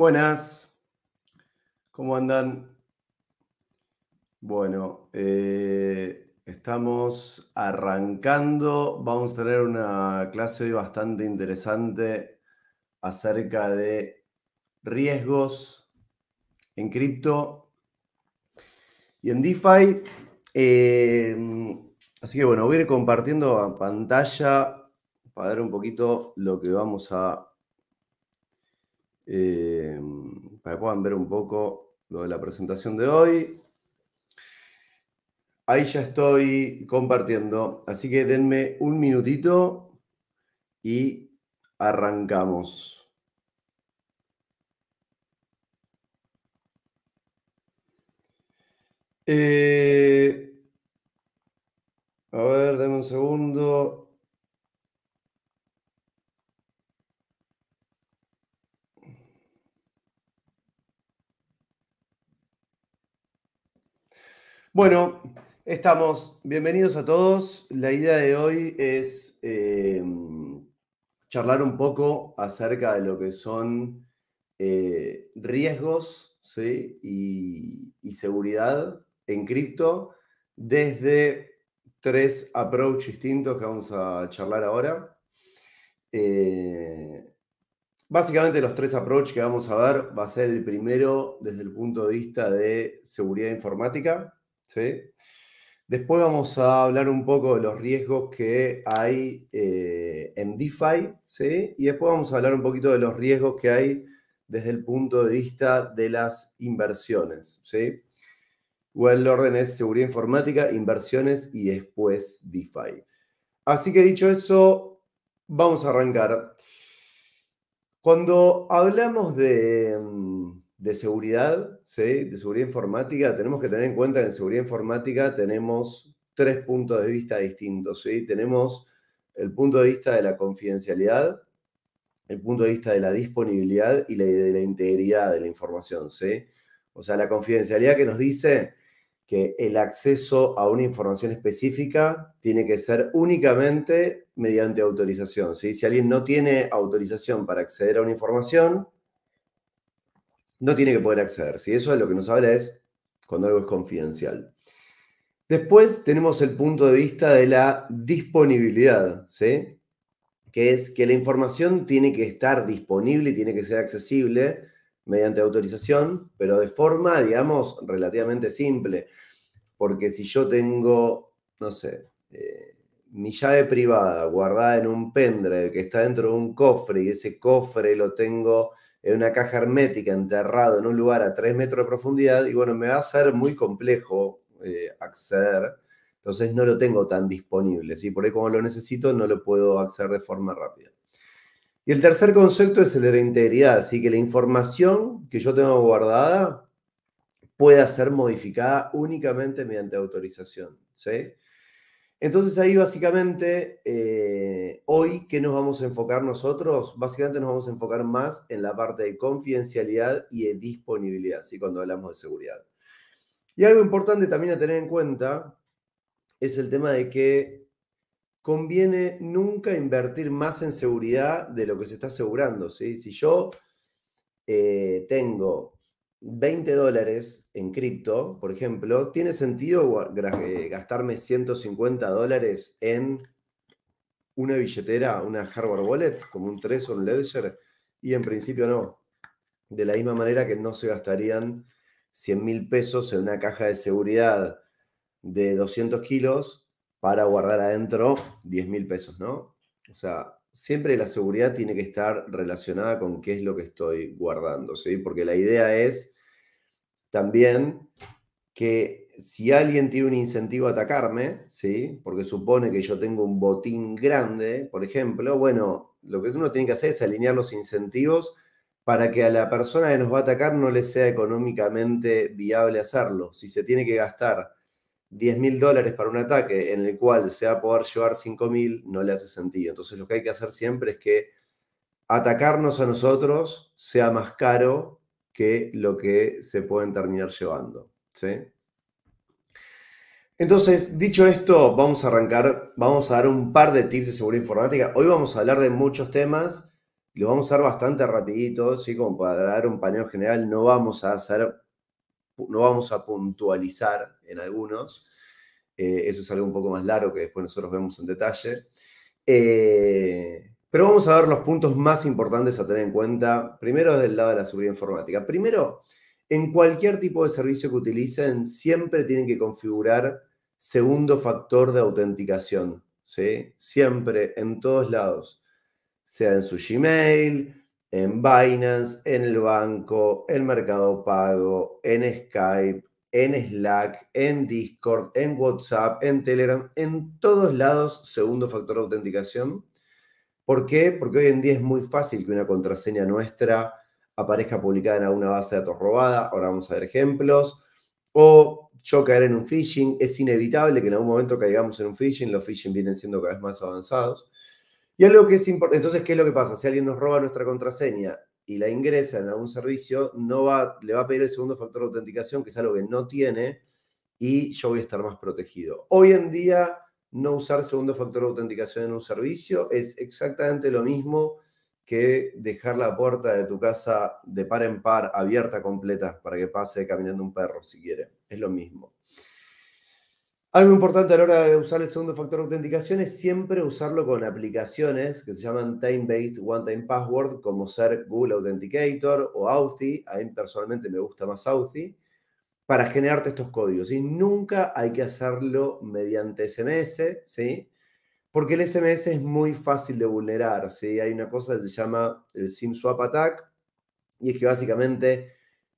Buenas, ¿cómo andan? Bueno, eh, estamos arrancando, vamos a tener una clase hoy bastante interesante acerca de riesgos en cripto y en DeFi. Em, así que bueno, voy a ir compartiendo pantalla para ver un poquito lo que vamos a eh, para que puedan ver un poco lo de la presentación de hoy. Ahí ya estoy compartiendo, así que denme un minutito y arrancamos. Eh, a ver, denme un segundo. Bueno, estamos. Bienvenidos a todos. La idea de hoy es eh, charlar un poco acerca de lo que son eh, riesgos y, seguridad en cripto desde tres approaches distintos que vamos a charlar ahora. Eh, básicamente los tres approach que vamos a ver va a ser el primero desde el punto de vista de seguridad informática, ¿sí? Después vamos a hablar un poco de los riesgos que hay eh, en DeFi, ¿sí? Y después vamos a hablar un poquito de los riesgos que hay desde el punto de vista de las inversiones, ¿sí? o el orden es seguridad informática, inversiones y después DeFi. Así que dicho eso, vamos a arrancar. Cuando hablamos de mm, de seguridad, de seguridad informática, tenemos que tener en cuenta que en seguridad informática tenemos tres puntos de vista distintos. ¿sí? Tenemos el punto de vista de la confidencialidad, el punto de vista de la disponibilidad y la, de la integridad de la información. O sea, la confidencialidad que nos dice que el acceso a una información específica tiene que ser únicamente mediante autorización. ¿sí? Si alguien no tiene autorización para acceder a una información, no tiene que poder acceder. Si eso es lo que nos habla es cuando algo es confidencial. Después tenemos el punto de vista de la disponibilidad, ¿sí? que es que la información tiene que estar disponible y tiene que ser accesible mediante autorización, pero de forma, digamos, relativamente simple. Porque si yo tengo, no sé, eh, mi llave privada guardada en un pendrive que está dentro de un cofre y ese cofre lo tengo en una caja hermética, enterrada en un lugar a 3 metros de profundidad, y bueno, me va a ser muy complejo eh, acceder, entonces no lo tengo tan disponible, ¿sí? por ahí como lo necesito no lo puedo acceder de forma rápida. Y el tercer concepto es el de la integridad, así que la información que yo tengo guardada pueda ser modificada únicamente mediante autorización. ¿sí? Entonces ahí básicamente, eh, hoy, ¿qué nos vamos a enfocar nosotros? Básicamente nos vamos a enfocar más en la parte de confidencialidad y de disponibilidad, cuando hablamos de seguridad. Y algo importante también a tener en cuenta es el tema de que conviene nunca invertir más en seguridad de lo que se está asegurando. ¿sí? Si yo eh, tengo 20 dólares en cripto, por ejemplo, ¿tiene sentido eh, gastarme 150 dólares en una billetera, una hardware wallet, como un o un Ledger? Y en principio no. De la misma manera que no se gastarían 100 mil pesos en una caja de seguridad de 200 kilos para guardar adentro 10 mil pesos, ¿no? O sea, siempre la seguridad tiene que estar relacionada con qué es lo que estoy guardando, ¿sí? Porque la idea es también que si alguien tiene un incentivo a atacarme, ¿sí? Porque supone que yo tengo un botín grande, por ejemplo, bueno, lo que uno tiene que hacer es alinear los incentivos para que a la persona que nos va a atacar no le sea económicamente viable hacerlo. Si se tiene que gastar 10 mil dólares para un ataque en el cual se va a poder llevar 5 mil, no le hace sentido. Entonces lo que hay que hacer siempre es que atacarnos a nosotros sea más caro que lo que se pueden terminar llevando. ¿sí? Entonces, dicho esto, vamos a arrancar, vamos a dar un par de tips de seguridad informática. Hoy vamos a hablar de muchos temas, lo vamos a hacer bastante rapidito, ¿sí? como para dar un paneo general, no vamos a hacer no vamos a puntualizar en algunos. Eh, eso es algo un poco más largo que después nosotros vemos en detalle. Eh, pero vamos a ver los puntos más importantes a tener en cuenta, primero desde el lado de la seguridad informática. Primero, en cualquier tipo de servicio que utilicen, siempre tienen que configurar segundo factor de autenticación, ¿sí? Siempre, en todos lados, sea en su Gmail, en Binance, en el banco, en Mercado Pago, en Skype, en Slack, en Discord, en WhatsApp, en Telegram, en todos lados, segundo factor de autenticación. ¿Por qué? Porque hoy en día es muy fácil que una contraseña nuestra aparezca publicada en alguna base de datos robada, ahora vamos a ver ejemplos, o yo caer en un phishing, es inevitable que en algún momento caigamos en un phishing, los phishing vienen siendo cada vez más avanzados. Y algo que es importante, entonces, ¿qué es lo que pasa? Si alguien nos roba nuestra contraseña y la ingresa en algún servicio, no va, le va a pedir el segundo factor de autenticación, que es algo que no tiene, y yo voy a estar más protegido. Hoy en día, no usar segundo factor de autenticación en un servicio es exactamente lo mismo que dejar la puerta de tu casa de par en par abierta completa para que pase caminando un perro si quiere. Es lo mismo. Algo importante a la hora de usar el segundo factor de autenticación es siempre usarlo con aplicaciones que se llaman Time-Based One-Time Password, como ser Google Authenticator o Authy. A mí personalmente me gusta más Authy para generarte estos códigos. Y nunca hay que hacerlo mediante SMS, ¿sí? Porque el SMS es muy fácil de vulnerar, ¿sí? Hay una cosa que se llama el SIM swap attack, y es que básicamente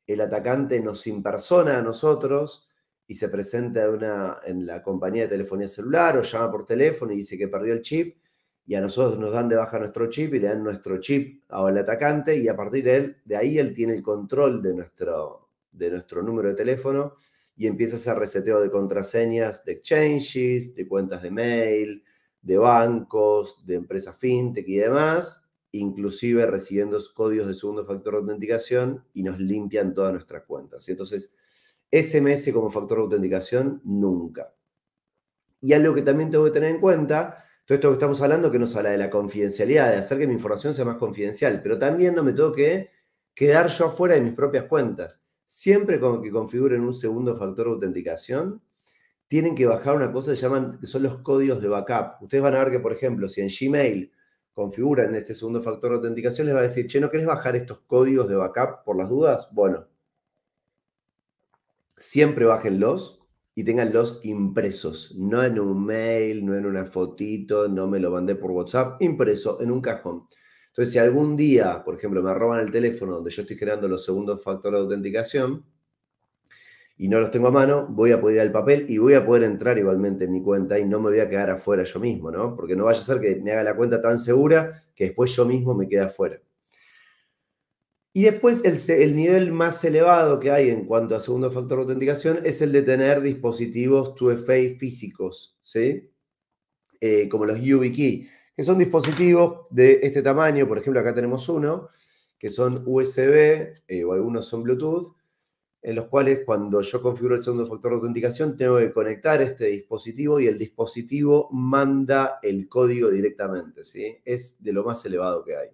el atacante nos impersona a nosotros y se presenta una, en la compañía de telefonía celular o llama por teléfono y dice que perdió el chip y a nosotros nos dan de baja nuestro chip y le dan nuestro chip al atacante y a partir de, él, de ahí él tiene el control de nuestro, de nuestro número de teléfono y empieza a hacer reseteo de contraseñas de exchanges, de cuentas de mail, de bancos, de empresas fintech y demás, inclusive recibiendo códigos de segundo factor de autenticación y nos limpian todas nuestras cuentas. Entonces, SMS como factor de autenticación, nunca. Y algo que también tengo que tener en cuenta, todo esto que estamos hablando que nos habla de la confidencialidad, de hacer que mi información sea más confidencial, pero también no me tengo que quedar yo afuera de mis propias cuentas. Siempre como que configuren un segundo factor de autenticación, tienen que bajar una cosa que llaman, que son los códigos de backup. Ustedes van a ver que, por ejemplo, si en Gmail configuran este segundo factor de autenticación, les va a decir, che, ¿no querés bajar estos códigos de backup por las dudas? Bueno, siempre los y tengan los impresos, no en un mail, no en una fotito, no me lo mandé por WhatsApp, impreso en un cajón. Entonces, si algún día, por ejemplo, me roban el teléfono donde yo estoy generando los segundos factores de autenticación y no los tengo a mano, voy a poder ir al papel y voy a poder entrar igualmente en mi cuenta y no me voy a quedar afuera yo mismo, ¿no? Porque no vaya a ser que me haga la cuenta tan segura que después yo mismo me quede afuera. Y después el, nivel más elevado que hay en cuanto a segundo factor de autenticación es el de tener dispositivos 2FA físicos, ¿sí? Eh, como los YubiKey, que son dispositivos de este tamaño, por ejemplo, acá tenemos uno, que son USB eh, o algunos son Bluetooth, en los cuales cuando yo configuro el segundo factor de autenticación tengo que conectar este dispositivo y el dispositivo manda el código directamente, ¿sí? Es de lo más elevado que hay.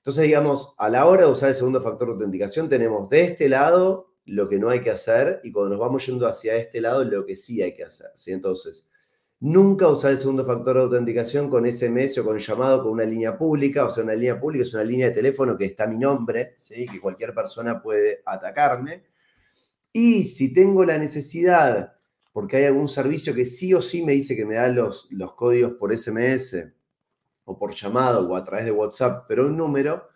Entonces, digamos, a la hora de usar el segundo factor de autenticación, tenemos de este lado lo que no hay que hacer y cuando nos vamos yendo hacia este lado, lo que sí hay que hacer. ¿sí? Entonces, nunca usar el segundo factor de autenticación con SMS o con llamado con una línea pública. O sea, una línea pública es una línea de teléfono que está mi nombre, ¿sí? que cualquier persona puede atacarme. Y si tengo la necesidad, porque hay algún servicio que sí o sí me dice que me da los, los códigos por SMS, o por llamado o a través de WhatsApp, pero un número,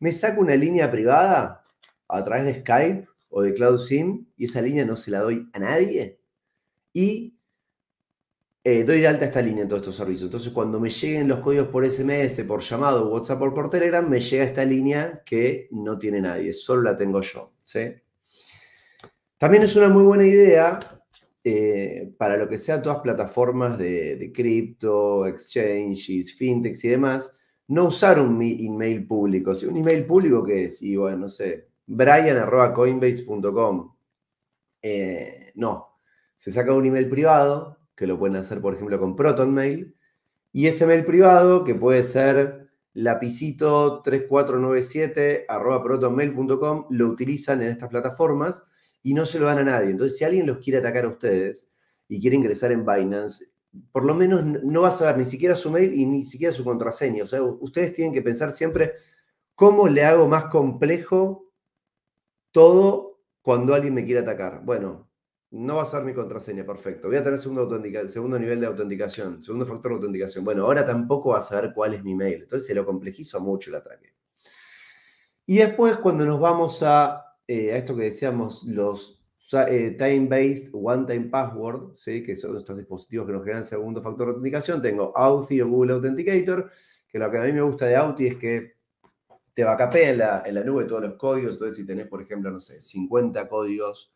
me saco una línea privada a través de Skype o de Cloud SIM y esa línea no se la doy a nadie y eh, doy de alta esta línea en todos estos servicios. Entonces, cuando me lleguen los códigos por SMS, por llamado, WhatsApp o por Telegram, me llega esta línea que no tiene nadie, solo la tengo yo. También es una muy buena idea eh, para lo que sea todas plataformas de, cripto, exchanges, fintechs y demás, no usar un email público. si ¿Un email público que es? Y bueno, no sé, brian.coinbase.com. Eh, no, se saca un email privado, que lo pueden hacer, por ejemplo, con ProtonMail, y ese mail privado, que puede ser lapicito 3497.protonmail.com, lo utilizan en estas plataformas y no se lo dan a nadie. Entonces, si alguien los quiere atacar a ustedes y quiere ingresar en Binance, por lo menos no va a saber ni siquiera su mail y ni siquiera su contraseña. O sea, ustedes tienen que pensar siempre cómo le hago más complejo todo cuando alguien me quiere atacar. Bueno, no va a ser mi contraseña, perfecto. Voy a tener segundo, segundo nivel de autenticación, segundo factor de autenticación. Bueno, ahora tampoco va a saber cuál es mi mail. Entonces se lo complejizo mucho el ataque. Y después cuando nos vamos a eh, a esto que decíamos, los eh, time-based one-time password, ¿sí? que son estos dispositivos que nos generan segundo factor de autenticación, tengo Authy o Google Authenticator, que lo que a mí me gusta de Authy es que te va en la, en la nube todos los códigos, entonces si tenés, por ejemplo, no sé, 50 códigos,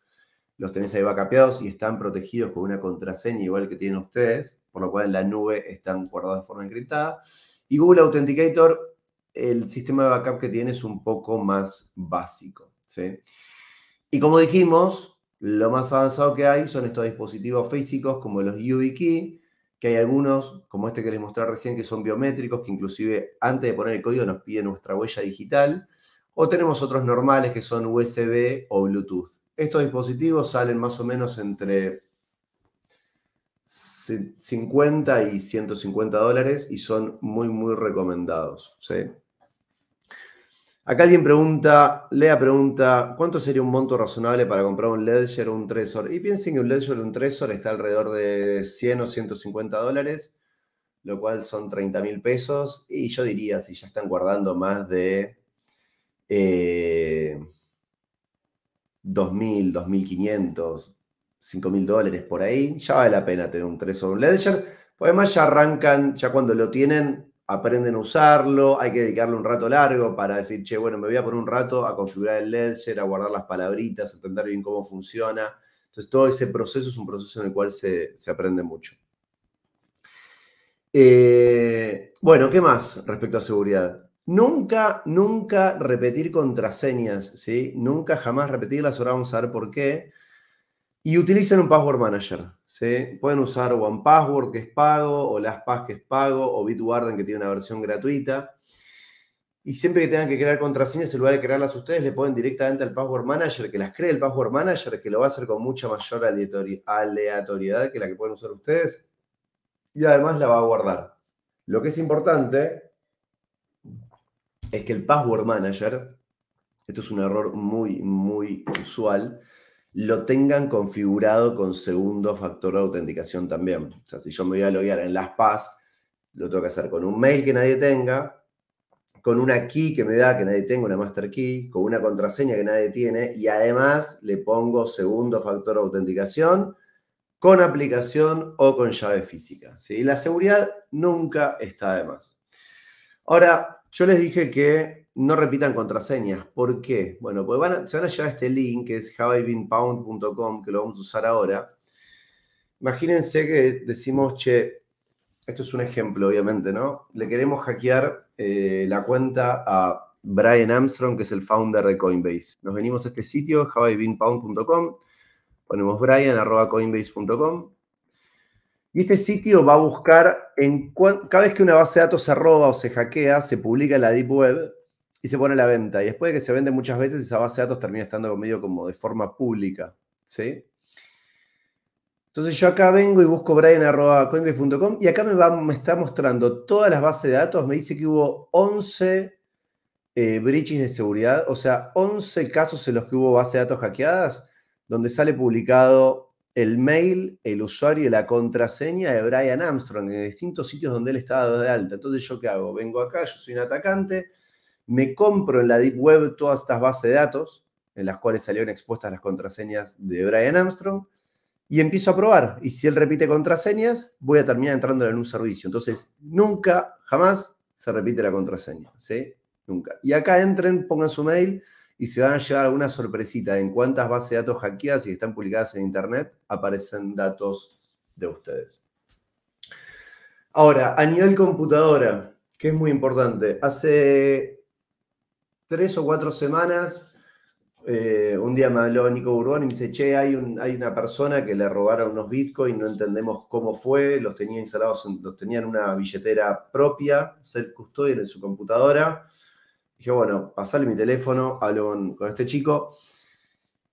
los tenés ahí backupeados y están protegidos con una contraseña igual que tienen ustedes, por lo cual en la nube están guardados de forma encriptada. Y Google Authenticator, el sistema de backup que tiene es un poco más básico. Y como dijimos, lo más avanzado que hay son estos dispositivos físicos como los YubiKey, que hay algunos, como este que les mostré recién, que son biométricos, que inclusive antes de poner el código nos pide nuestra huella digital, o tenemos otros normales que son USB o Bluetooth. Estos dispositivos salen más o menos entre 50 y 150 dólares y son muy, muy recomendados. Acá alguien pregunta, Lea pregunta, ¿cuánto sería un monto razonable para comprar un Ledger o un Trezor? Y piensen que un Ledger o un Trezor está alrededor de 100 o 150 dólares, lo cual son 30 mil pesos. Y yo diría, si ya están guardando más de 2.000, 2.500, 5.000 dólares por ahí, ya vale la pena tener un Trezor o un Ledger. Pues además ya arrancan, ya cuando lo tienen, aprenden a usarlo, hay que dedicarle un rato largo para decir, che, bueno, me voy a poner un rato a configurar el ledger, a guardar las palabritas, a entender bien cómo funciona. Entonces, todo ese proceso es un proceso en el cual se, aprende mucho. Eh, bueno, ¿qué más respecto a seguridad? Nunca, nunca repetir contraseñas, ¿sí? Nunca jamás repetirlas, ahora vamos a ver por qué. Y utilicen un password manager. ¿sí? Pueden usar OnePassword, que es pago, o LastPass, que es pago, o Bitwarden, que tiene una versión gratuita. Y siempre que tengan que crear contraseñas, en lugar de crearlas ustedes, le ponen directamente al password manager, que las cree el password manager, que lo va a hacer con mucha mayor aleatoriedad que la que pueden usar ustedes. Y además la va a guardar. Lo que es importante es que el password manager, esto es un error muy, muy usual, lo tengan configurado con segundo factor de autenticación también. O sea, si yo me voy a loguear en las PAS, lo tengo que hacer con un mail que nadie tenga, con una key que me da que nadie tenga, una master key, con una contraseña que nadie tiene, y además le pongo segundo factor de autenticación con aplicación o con llave física. ¿sí? La seguridad nunca está de más. Ahora, yo les dije que no repitan contraseñas. ¿Por qué? Bueno, pues se van a llevar este link que es javibinpound.com, que lo vamos a usar ahora. Imagínense que decimos, che, esto es un ejemplo, obviamente, ¿no? Le queremos hackear eh, la cuenta a Brian Armstrong, que es el founder de Coinbase. Nos venimos a este sitio, javaybeanpound.com, ponemos brian.coinbase.com. Y este sitio va a buscar, en cada vez que una base de datos se roba o se hackea, se publica en la Deep Web, y se pone a la venta. Y después de que se vende muchas veces, esa base de datos termina estando medio como de forma pública. Entonces yo acá vengo y busco brian.coinbase.com y acá me, va, me está mostrando todas las bases de datos. Me dice que hubo 11 eh, breaches de seguridad, o sea, 11 casos en los que hubo bases de datos hackeadas, donde sale publicado el mail, el usuario y la contraseña de Brian Armstrong en distintos sitios donde él estaba de alta. Entonces yo qué hago? Vengo acá, yo soy un atacante me compro en la Deep Web todas estas bases de datos, en las cuales salieron expuestas las contraseñas de Brian Armstrong, y empiezo a probar. Y si él repite contraseñas, voy a terminar entrando en un servicio. Entonces, nunca, jamás se repite la contraseña, ¿sí? Nunca. Y acá entren, pongan su mail y se van a llevar alguna sorpresita en cuántas bases de datos hackeadas y están publicadas en Internet aparecen datos de ustedes. Ahora, a nivel computadora, que es muy importante, hace tres o cuatro semanas, eh, un día me habló Nico Burbón y me dice, che, hay, una persona que le robaron unos bitcoins, no entendemos cómo fue, los tenía instalados, los tenía en una billetera propia, self custodial en su computadora. Dije, bueno, pasale mi teléfono, a con, con este chico.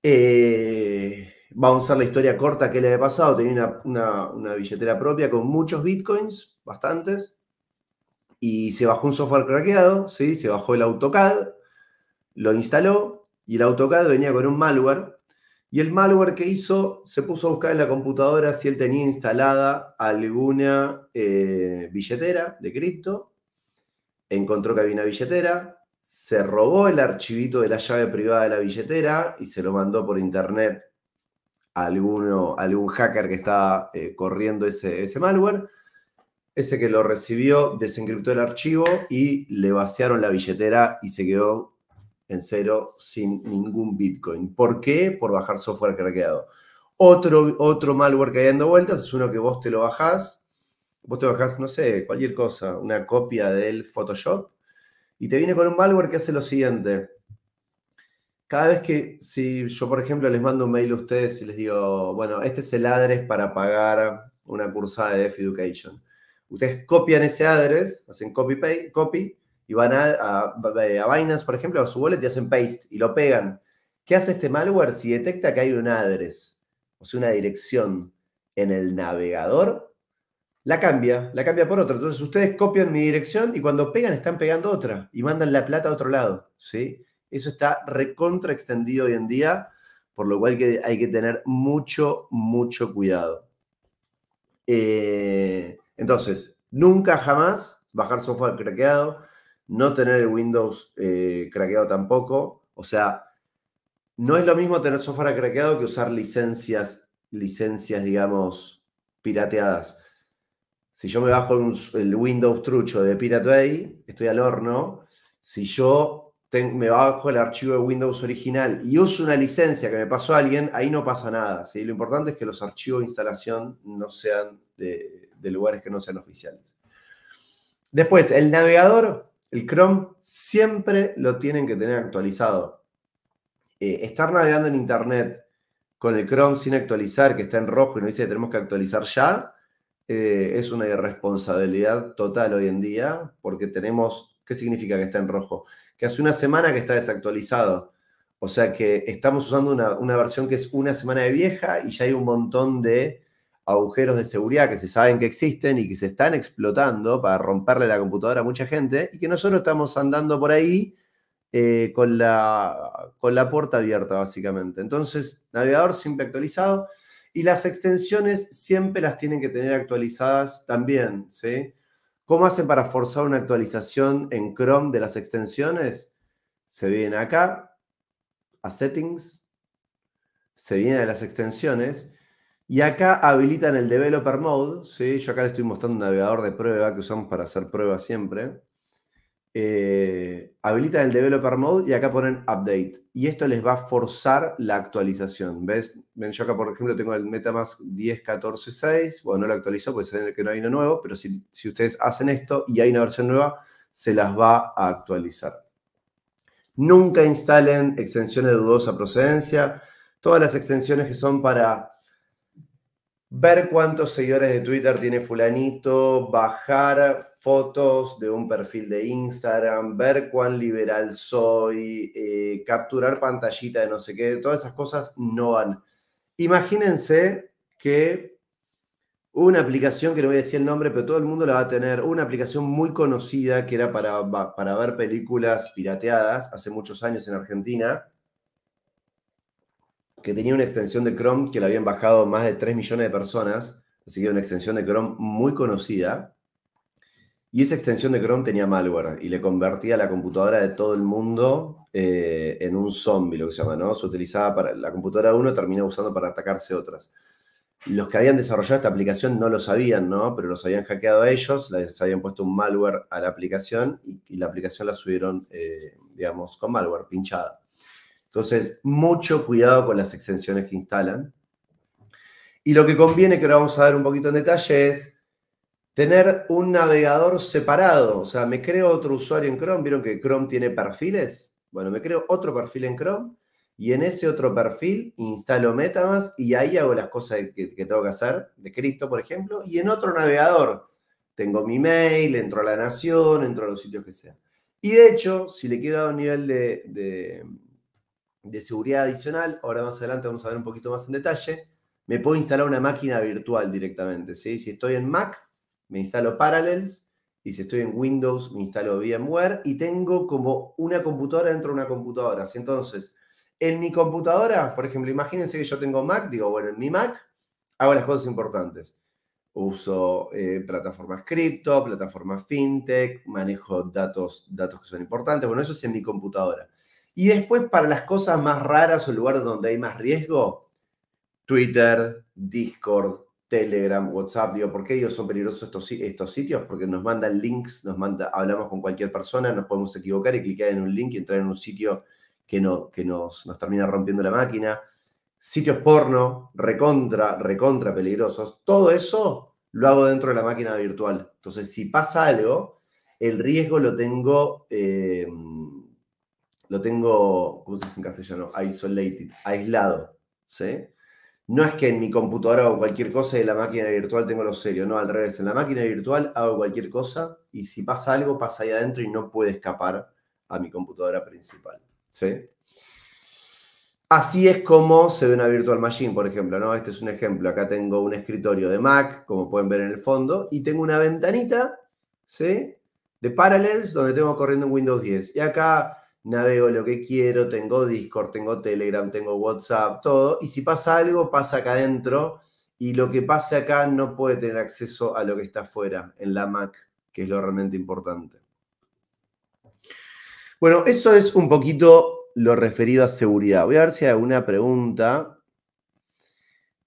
Eh, vamos a hacer la historia corta que le había pasado. Tenía una, billetera propia con muchos bitcoins, bastantes, y se bajó un software craqueado, ¿sí? se bajó el AutoCAD, lo instaló y el AutoCAD venía con un malware. Y el malware que hizo se puso a buscar en la computadora si él tenía instalada alguna eh, billetera de cripto. Encontró que había una billetera, se robó el archivito de la llave privada de la billetera y se lo mandó por internet a, alguno, algún hacker que estaba eh, corriendo ese, ese malware. Ese que lo recibió desencriptó el archivo y le vaciaron la billetera y se quedó en cero sin ningún Bitcoin. ¿Por qué? Por bajar software craqueado. Otro, otro malware que hay dando vueltas es uno que vos te lo bajás, vos te bajás, no sé, cualquier cosa, una copia del Photoshop, y te viene con un malware que hace lo siguiente. Cada vez que, si yo, por ejemplo, les mando un mail a ustedes y les digo, bueno, este es el address para pagar una cursada de Deaf Education. Ustedes copian ese address, hacen copy, pay, copy y van a, a, Binance, eh, por ejemplo, a su wallet y hacen paste y lo pegan. ¿Qué hace este malware si detecta que hay un address, o sea, una dirección en el navegador? La cambia, la cambia por otra. Entonces ustedes copian mi dirección y cuando pegan están pegando otra y mandan la plata a otro lado. ¿sí? Eso está recontra extendido hoy en día, por lo cual que hay que tener mucho, mucho cuidado. Eh, entonces, nunca jamás bajar software craqueado no tener el Windows eh, craqueado tampoco. O sea, no es lo mismo tener software craqueado que usar licencias, licencias, digamos, pirateadas. Si yo me bajo el Windows trucho de Pirate Bay, estoy al horno. Si yo me bajo el archivo de Windows original y uso una licencia que me pasó a alguien, ahí no pasa nada. Lo importante es que los archivos de instalación no sean de, de lugares que no sean oficiales. Después, el navegador el Chrome siempre lo tienen que tener actualizado. Eh, estar navegando en Internet con el Chrome sin actualizar, que está en rojo y nos dice que tenemos que actualizar ya, eh, es una irresponsabilidad total hoy en día, porque tenemos, ¿qué significa que está en rojo? Que hace una semana que está desactualizado. O sea que estamos usando una, una versión que es una semana de vieja y ya hay un montón de agujeros de seguridad que se saben que existen y que se están explotando para romperle la computadora a mucha gente y que nosotros estamos andando por ahí eh, con, la, con la puerta abierta, básicamente. Entonces, navegador siempre actualizado y las extensiones siempre las tienen que tener actualizadas también, ¿sí? ¿Cómo hacen para forzar una actualización en Chrome de las extensiones? Se viene acá, a Settings, se viene a las extensiones y acá habilitan el developer mode. ¿sí? Yo acá le estoy mostrando un navegador de prueba que usamos para hacer pruebas siempre. Eh, habilitan el developer mode y acá ponen update. Y esto les va a forzar la actualización. ¿Ves? Ven, yo acá, por ejemplo, tengo el Metamask 10.14.6. Bueno, no lo actualizo porque saben que no hay uno nuevo, pero si, si ustedes hacen esto y hay una versión nueva, se las va a actualizar. Nunca instalen extensiones de dudosa procedencia. Todas las extensiones que son para ver cuántos seguidores de Twitter tiene fulanito, bajar fotos de un perfil de Instagram, ver cuán liberal soy, eh, capturar pantallita de no sé qué, todas esas cosas no van. Imagínense que una aplicación, que no voy a decir el nombre, pero todo el mundo la va a tener, una aplicación muy conocida que era para, para ver películas pirateadas hace muchos años en Argentina, que tenía una extensión de Chrome que la habían bajado más de 3 millones de personas, así que una extensión de Chrome muy conocida. Y esa extensión de Chrome tenía malware y le convertía la computadora de todo el mundo eh, en un zombie, lo que se llama, ¿no? Se utilizaba para la computadora de uno, terminaba usando para atacarse otras. Los que habían desarrollado esta aplicación no lo sabían, ¿no? Pero los habían hackeado a ellos, les habían puesto un malware a la aplicación y, la aplicación la subieron, eh, digamos, con malware, pinchada. Entonces, mucho cuidado con las extensiones que instalan. Y lo que conviene, que ahora vamos a ver un poquito en detalle, es tener un navegador separado. O sea, me creo otro usuario en Chrome. ¿Vieron que Chrome tiene perfiles? Bueno, me creo otro perfil en Chrome y en ese otro perfil instalo MetaMask y ahí hago las cosas que, tengo que hacer, de cripto, por ejemplo, y en otro navegador. Tengo mi mail, entro a la nación, entro a los sitios que sea. Y de hecho, si le quiero dar un nivel de de seguridad adicional, ahora más adelante vamos a ver un poquito más en detalle, me puedo instalar una máquina virtual directamente. ¿sí? Si estoy en Mac, me instalo Parallels, y si estoy en Windows, me instalo VMware, y tengo como una computadora dentro de una computadora. ¿sí? Entonces, en mi computadora, por ejemplo, imagínense que yo tengo Mac, digo, bueno, en mi Mac hago las cosas importantes. Uso eh, plataformas cripto, plataformas fintech, manejo datos, datos que son importantes. Bueno, eso es en mi computadora. Y después para las cosas más raras o lugares donde hay más riesgo, Twitter, Discord, Telegram, WhatsApp, digo, ¿por qué ellos son peligrosos estos, estos sitios? Porque nos mandan links, nos manda, hablamos con cualquier persona, nos podemos equivocar y clicar en un link y entrar en un sitio que, no, que nos, nos termina rompiendo la máquina. Sitios porno, recontra, recontra peligrosos. Todo eso lo hago dentro de la máquina virtual. Entonces, si pasa algo, el riesgo lo tengo... Eh, lo tengo, ¿cómo se dice en castellano? Isolated, aislado, ¿sí? No es que en mi computadora hago cualquier cosa y en la máquina virtual tengo lo serio, no, al revés, en la máquina virtual hago cualquier cosa y si pasa algo pasa ahí adentro y no puede escapar a mi computadora principal, ¿sí? Así es como se ve una virtual machine, por ejemplo, ¿no? Este es un ejemplo, acá tengo un escritorio de Mac, como pueden ver en el fondo, y tengo una ventanita, ¿sí? De Parallels, donde tengo corriendo un Windows 10. Y acá navego lo que quiero, tengo Discord, tengo Telegram, tengo WhatsApp, todo. Y si pasa algo, pasa acá adentro. Y lo que pase acá no puede tener acceso a lo que está afuera, en la Mac, que es lo realmente importante. Bueno, eso es un poquito lo referido a seguridad. Voy a ver si hay alguna pregunta.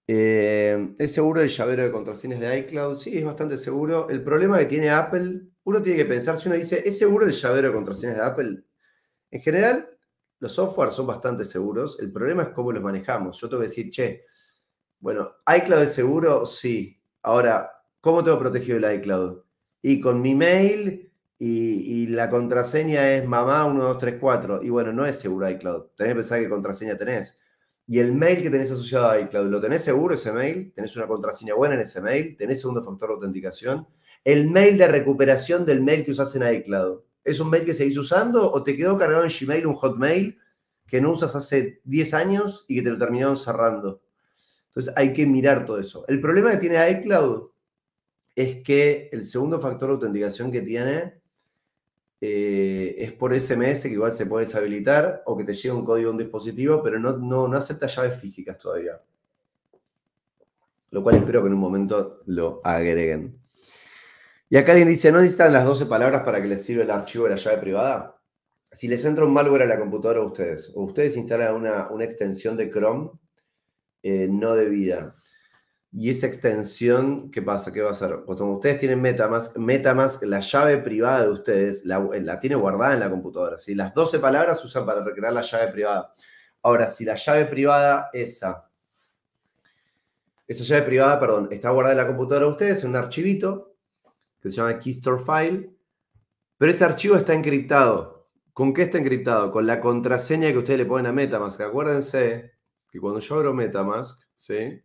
Eh, ¿Es seguro el llavero de contraseñas de iCloud? Sí, es bastante seguro. El problema que tiene Apple, uno tiene que pensar si uno dice, ¿es seguro el llavero de contraseñas de Apple? En general, los software son bastante seguros. El problema es cómo los manejamos. Yo tengo que decir, che, bueno, iCloud es seguro, sí. Ahora, ¿cómo tengo protegido el iCloud? Y con mi mail y, y la contraseña es mamá1234. Y bueno, no es seguro iCloud. Tenés que pensar qué contraseña tenés. Y el mail que tenés asociado a iCloud, ¿lo tenés seguro ese mail? ¿Tenés una contraseña buena en ese mail? ¿Tenés segundo factor de autenticación? El mail de recuperación del mail que usás en iCloud. ¿Es un mail que seguís usando o te quedó cargado en Gmail un Hotmail que no usas hace 10 años y que te lo terminaron cerrando? Entonces hay que mirar todo eso. El problema que tiene iCloud es que el segundo factor de autenticación que tiene eh, es por SMS, que igual se puede deshabilitar, o que te llegue un código a un dispositivo, pero no, no, no acepta llaves físicas todavía. Lo cual espero que en un momento lo agreguen. Y acá alguien dice, ¿no necesitan las 12 palabras para que les sirva el archivo de la llave privada? Si les entra un malware a la computadora a ustedes, o ustedes instalan una, extensión de Chrome eh, no debida. Y esa extensión, ¿qué pasa? ¿Qué va a hacer? Pues como ustedes tienen Metamask, Metamask, la llave privada de ustedes, la, eh, tiene guardada en la computadora. Las 12 palabras usan para recrear la llave privada. Ahora, si la llave privada, esa, esa llave privada, perdón, está guardada en la computadora de ustedes, en un archivito, que se llama Keystore File, pero ese archivo está encriptado. ¿Con qué está encriptado? Con la contraseña que ustedes le ponen a Metamask. Acuérdense que cuando yo abro Metamask, ¿sí?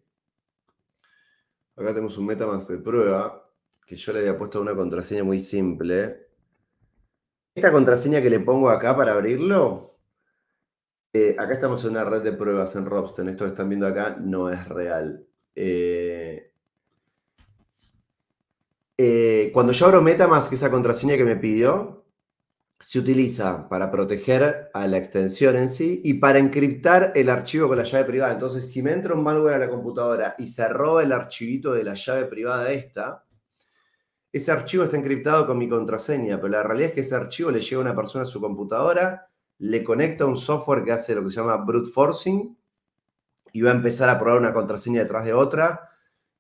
Acá tenemos un Metamask de prueba, que yo le había puesto una contraseña muy simple. Esta contraseña que le pongo acá para abrirlo, eh, acá estamos en una red de pruebas en Robston. Esto que están viendo acá no es real. Eh, eh, cuando yo abro MetaMask, esa contraseña que me pidió, se utiliza para proteger a la extensión en sí y para encriptar el archivo con la llave privada. Entonces, si me entra un malware a la computadora y se roba el archivito de la llave privada esta, ese archivo está encriptado con mi contraseña, pero la realidad es que ese archivo le llega a una persona a su computadora, le conecta un software que hace lo que se llama brute forcing y va a empezar a probar una contraseña detrás de otra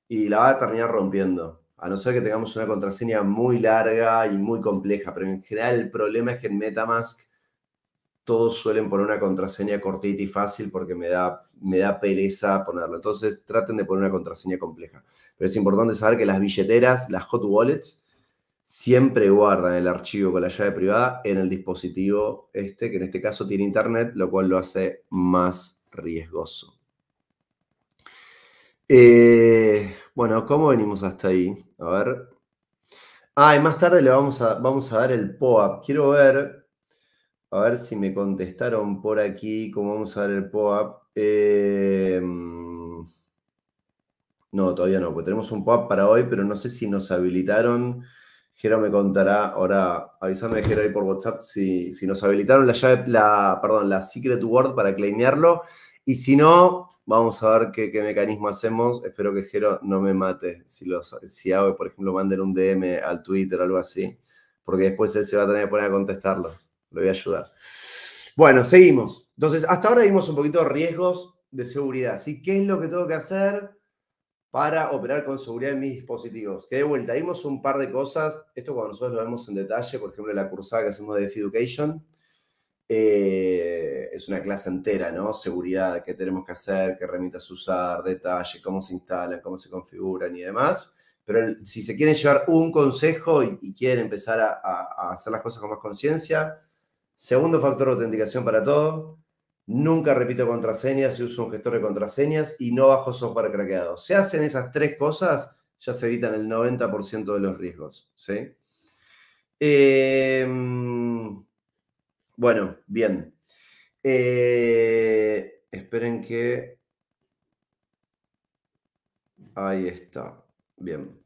y la va a terminar rompiendo a no ser que tengamos una contraseña muy larga y muy compleja, pero en general el problema es que en Metamask todos suelen poner una contraseña cortita y fácil porque me da, me da pereza ponerlo. Entonces traten de poner una contraseña compleja. Pero es importante saber que las billeteras, las hot wallets, siempre guardan el archivo con la llave privada en el dispositivo este, que en este caso tiene internet, lo cual lo hace más riesgoso. Eh, bueno, ¿cómo venimos hasta ahí? A ver. Ah, y más tarde le vamos a, vamos a dar el POAP. Quiero ver, a ver si me contestaron por aquí cómo vamos a dar el POAP. Em, no, todavía no, porque tenemos un POAP para hoy, pero no sé si nos habilitaron. Jero me contará, ahora avísame Jero ahí por WhatsApp si, nos habilitaron la llave, la, perdón, la Secret Word para claimearlo. Y si no, Vamos a ver qué, mecanismo hacemos. Espero que Jero no me mate si, hago, por ejemplo, manden un DM al Twitter o algo así, porque después él se va a tener que poner a contestarlos. Le voy a ayudar. Bueno, seguimos. Entonces, hasta ahora vimos un poquito de riesgos de seguridad. ¿Y ¿Qué es lo que tengo que hacer para operar con seguridad en mis dispositivos? Que de vuelta, vimos un par de cosas. Esto cuando nosotros lo vemos en detalle, por ejemplo, la cursada que hacemos de Education eh, es una clase entera, ¿no? Seguridad, qué tenemos que hacer, qué remitas usar, detalle, cómo se instalan, cómo se configuran y demás. Pero si se quieren llevar un consejo y, quiere quieren empezar a, hacer las cosas con más conciencia, segundo factor de autenticación para todo, nunca repito contraseñas, y uso un gestor de contraseñas y no bajo software craqueado. Se si hacen esas tres cosas, ya se evitan el 90% de los riesgos, ¿sí? Eh, bueno, bien. Eh, esperen que... Ahí está. Bien.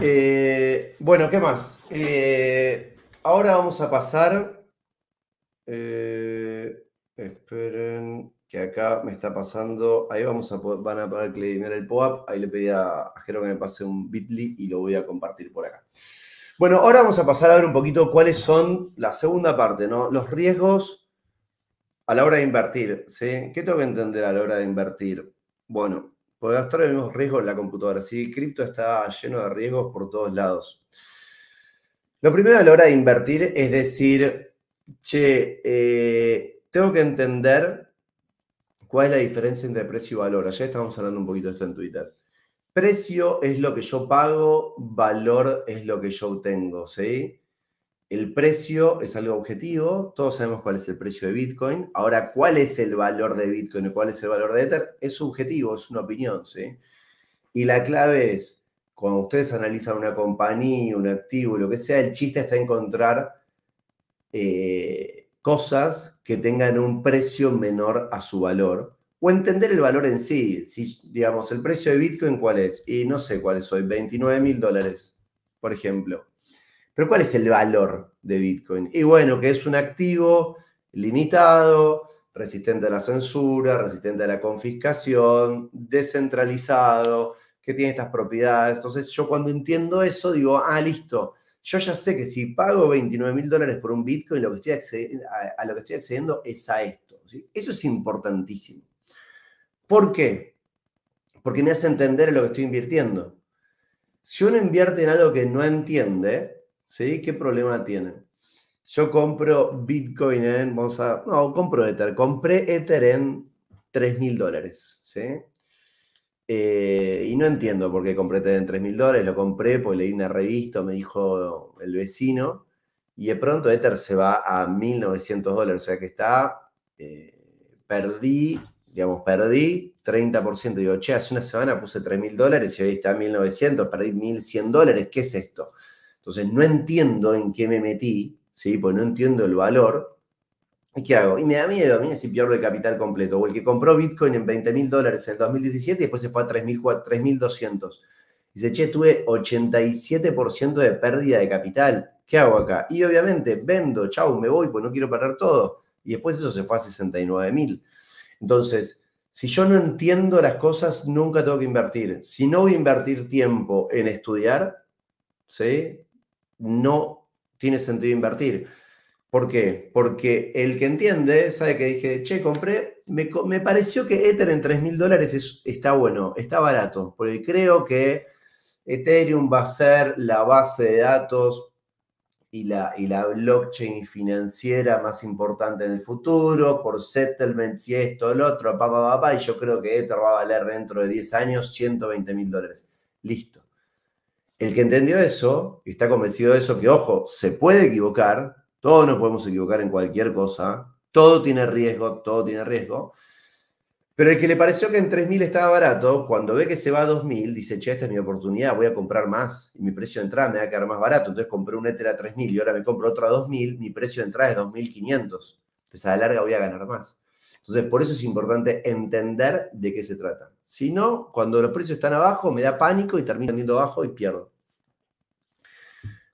Eh, bueno, ¿qué más? Eh, ahora vamos a pasar... esperen que acá me está pasando. Ahí vamos a van a poder clicar el pop Ahí le pedí a, a que me pase un bit.ly y lo voy a compartir por acá. Bueno, ahora vamos a pasar a ver un poquito cuáles son la segunda parte, ¿no? Los riesgos a la hora de invertir, ¿sí? ¿Qué tengo que entender a la hora de invertir? Bueno, por gastar los mismo riesgos en la computadora, ¿sí? Cripto está lleno de riesgos por todos lados. Lo primero a la hora de invertir es decir, che, eh, tengo que entender cuál es la diferencia entre precio y valor. Ayer estábamos hablando un poquito de esto en Twitter. Precio es lo que yo pago, valor es lo que yo obtengo, ¿sí? El precio es algo objetivo, todos sabemos cuál es el precio de Bitcoin. Ahora, ¿cuál es el valor de Bitcoin y cuál es el valor de Ether? Es subjetivo, es una opinión, ¿sí? Y la clave es, cuando ustedes analizan una compañía, un activo, lo que sea, el chiste está encontrar eh, cosas que tengan un precio menor a su valor o entender el valor en sí. Si, digamos, el precio de Bitcoin, ¿cuál es? Y no sé cuál es hoy, 29 mil dólares, por ejemplo. Pero ¿cuál es el valor de Bitcoin? Y bueno, que es un activo limitado, resistente a la censura, resistente a la confiscación, descentralizado, que tiene estas propiedades. Entonces yo cuando entiendo eso digo, ah, listo, yo ya sé que si pago 29 mil dólares por un Bitcoin, a, lo que estoy accediendo es a esto. Eso es importantísimo. ¿Por qué? Porque me hace entender lo que estoy invirtiendo. Si uno invierte en algo que no entiende, ¿sí? ¿Qué problema tiene? Yo compro Bitcoin en, vamos a, no, compro Ether, compré Ether en 3.000 mil dólares, ¿sí? Eh, y no entiendo por qué compré Ether en 3.000 mil dólares, lo compré porque leí una revista, me dijo el vecino, y de pronto Ether se va a 1900 dólares, o sea que está, eh, perdí digamos, perdí 30%. Digo, che, hace una semana puse 3.000 mil dólares y hoy está 1900, perdí 1100 dólares, ¿qué es esto? Entonces, no entiendo en qué me metí, ¿sí? Pues no entiendo el valor. ¿Y qué hago? Y me da miedo a mí si pierdo el capital completo. O el que compró Bitcoin en 20 mil dólares en el 2017 y después se fue a 3200. Dice, che, tuve 87% de pérdida de capital. ¿Qué hago acá? Y obviamente vendo, chau, me voy, pues no quiero perder todo. Y después eso se fue a 69 mil. Entonces, si yo no entiendo las cosas, nunca tengo que invertir. Si no voy a invertir tiempo en estudiar, ¿sí? No tiene sentido invertir. ¿Por qué? Porque el que entiende, sabe que dije, che, compré, me, pareció que Ether en 3.000 mil dólares está bueno, está barato, porque creo que Ethereum va a ser la base de datos y la, y la blockchain financiera más importante en el futuro, por settlements si esto, el otro, papá, papá, y yo creo que Ether va a valer dentro de 10 años 120 mil dólares. Listo. El que entendió eso y está convencido de eso, que ojo, se puede equivocar, todos nos podemos equivocar en cualquier cosa, todo tiene riesgo, todo tiene riesgo. Pero el que le pareció que en 3.000 estaba barato, cuando ve que se va a 2.000, dice, che, esta es mi oportunidad, voy a comprar más. Y mi precio de entrada me va a quedar más barato. Entonces compré un Ether a 3.000 y ahora me compro otro a 2.000, mi precio de entrada es 2.500. Entonces a la larga voy a ganar más. Entonces por eso es importante entender de qué se trata. Si no, cuando los precios están abajo, me da pánico y termino vendiendo abajo y pierdo.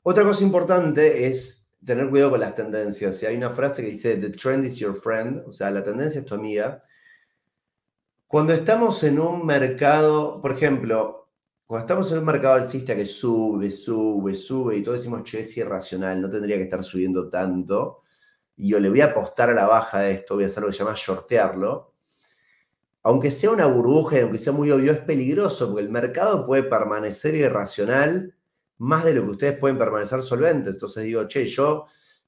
Otra cosa importante es tener cuidado con las tendencias. Si hay una frase que dice, the trend is your friend, o sea, la tendencia es tu amiga. Cuando estamos en un mercado, por ejemplo, cuando estamos en un mercado alcista que sube, sube, sube y todos decimos, che, es irracional, no tendría que estar subiendo tanto, y yo le voy a apostar a la baja de esto, voy a hacer lo que se llama shortearlo, aunque sea una burbuja y aunque sea muy obvio, es peligroso porque el mercado puede permanecer irracional más de lo que ustedes pueden permanecer solventes. Entonces digo, che, yo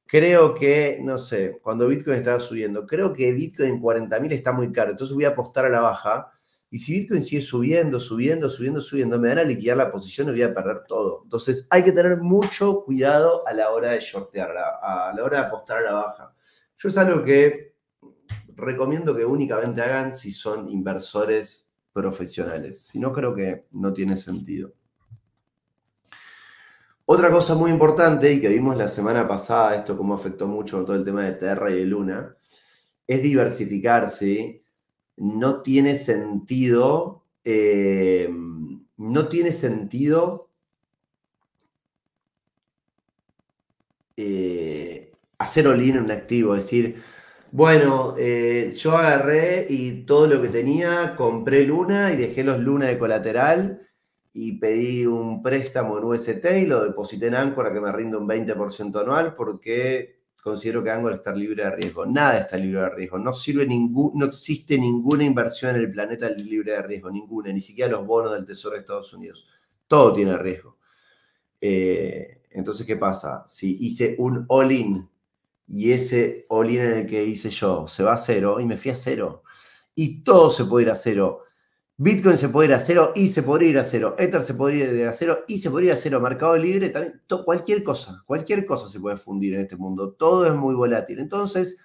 creo que, no sé, cuando Bitcoin estaba subiendo, creo que Bitcoin en 40.000 está muy caro, entonces voy a apostar a la baja. Y si Bitcoin sigue subiendo, subiendo, subiendo, subiendo, me van a liquidar la posición y voy a perder todo. Entonces hay que tener mucho cuidado a la hora de shortear, a la hora de apostar a la baja. Yo es algo que recomiendo que únicamente hagan si son inversores profesionales. Si no, creo que no tiene sentido. Otra cosa muy importante y que vimos la semana pasada, esto como afectó mucho todo el tema de Terra y de Luna, es diversificarse. No tiene sentido, eh, no tiene sentido eh, hacer olín en un activo, es decir, bueno, eh, yo agarré y todo lo que tenía, compré Luna y dejé los Luna de colateral y pedí un préstamo en UST y lo deposité en Angora que me rinde un 20% anual porque considero que Anchor está libre de riesgo. Nada está libre de riesgo. No sirve ningún, no existe ninguna inversión en el planeta libre de riesgo, ninguna, ni siquiera los bonos del Tesoro de Estados Unidos. Todo tiene riesgo. Eh, entonces, ¿qué pasa? Si hice un all-in y ese all-in en el que hice yo se va a cero y me fui a cero y todo se puede ir a cero Bitcoin se puede ir a cero y se podría ir a cero. Ether se podría ir a cero y se podría ir a cero. Mercado libre también. cualquier cosa. Cualquier cosa se puede fundir en este mundo. Todo es muy volátil. Entonces,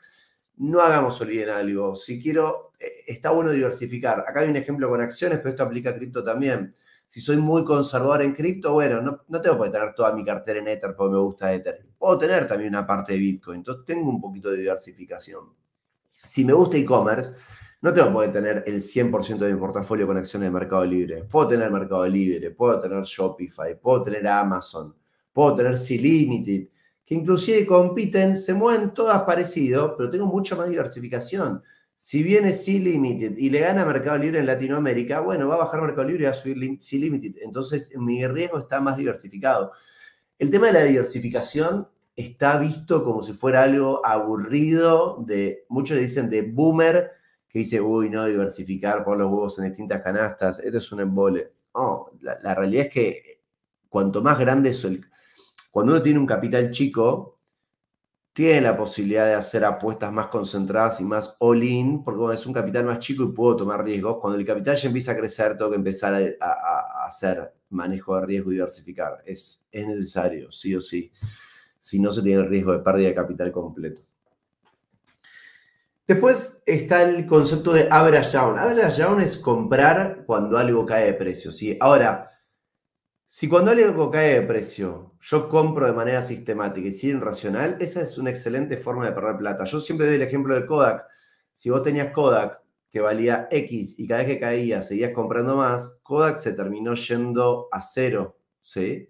no hagamos olviden algo. Si quiero, eh, está bueno diversificar. Acá hay un ejemplo con acciones, pero esto aplica a cripto también. Si soy muy conservador en cripto, bueno, no, no tengo que tener toda mi cartera en Ether porque me gusta Ether. Puedo tener también una parte de Bitcoin. Entonces, tengo un poquito de diversificación. Si me gusta e-commerce no tengo por tener el 100% de mi portafolio con acciones de Mercado Libre. Puedo tener Mercado Libre, puedo tener Shopify, puedo tener Amazon, puedo tener Sea limited que inclusive compiten, se mueven todas parecido, pero tengo mucha más diversificación. Si viene Sea limited y le gana Mercado Libre en Latinoamérica, bueno, va a bajar Mercado Libre y va a subir Sea limited Entonces, mi riesgo está más diversificado. El tema de la diversificación está visto como si fuera algo aburrido, de, muchos dicen de boomer, que dice, uy, no, diversificar, poner los huevos en distintas canastas, esto es un embole. No, la, realidad es que cuanto más grande es el... Cuando uno tiene un capital chico, tiene la posibilidad de hacer apuestas más concentradas y más all-in, porque es un capital más chico y puedo tomar riesgos. Cuando el capital ya empieza a crecer, tengo que empezar a, hacer manejo de riesgo y diversificar. Es, es necesario, sí o sí, si no se tiene el riesgo de pérdida de capital completo. Después está el concepto de average down. Average down es comprar cuando algo cae de precio. ¿sí? Ahora, si cuando algo cae de precio, yo compro de manera sistemática y sin racional, esa es una excelente forma de perder plata. Yo siempre doy el ejemplo del Kodak. Si vos tenías Kodak que valía X y cada vez que caía seguías comprando más, Kodak se terminó yendo a cero. ¿sí?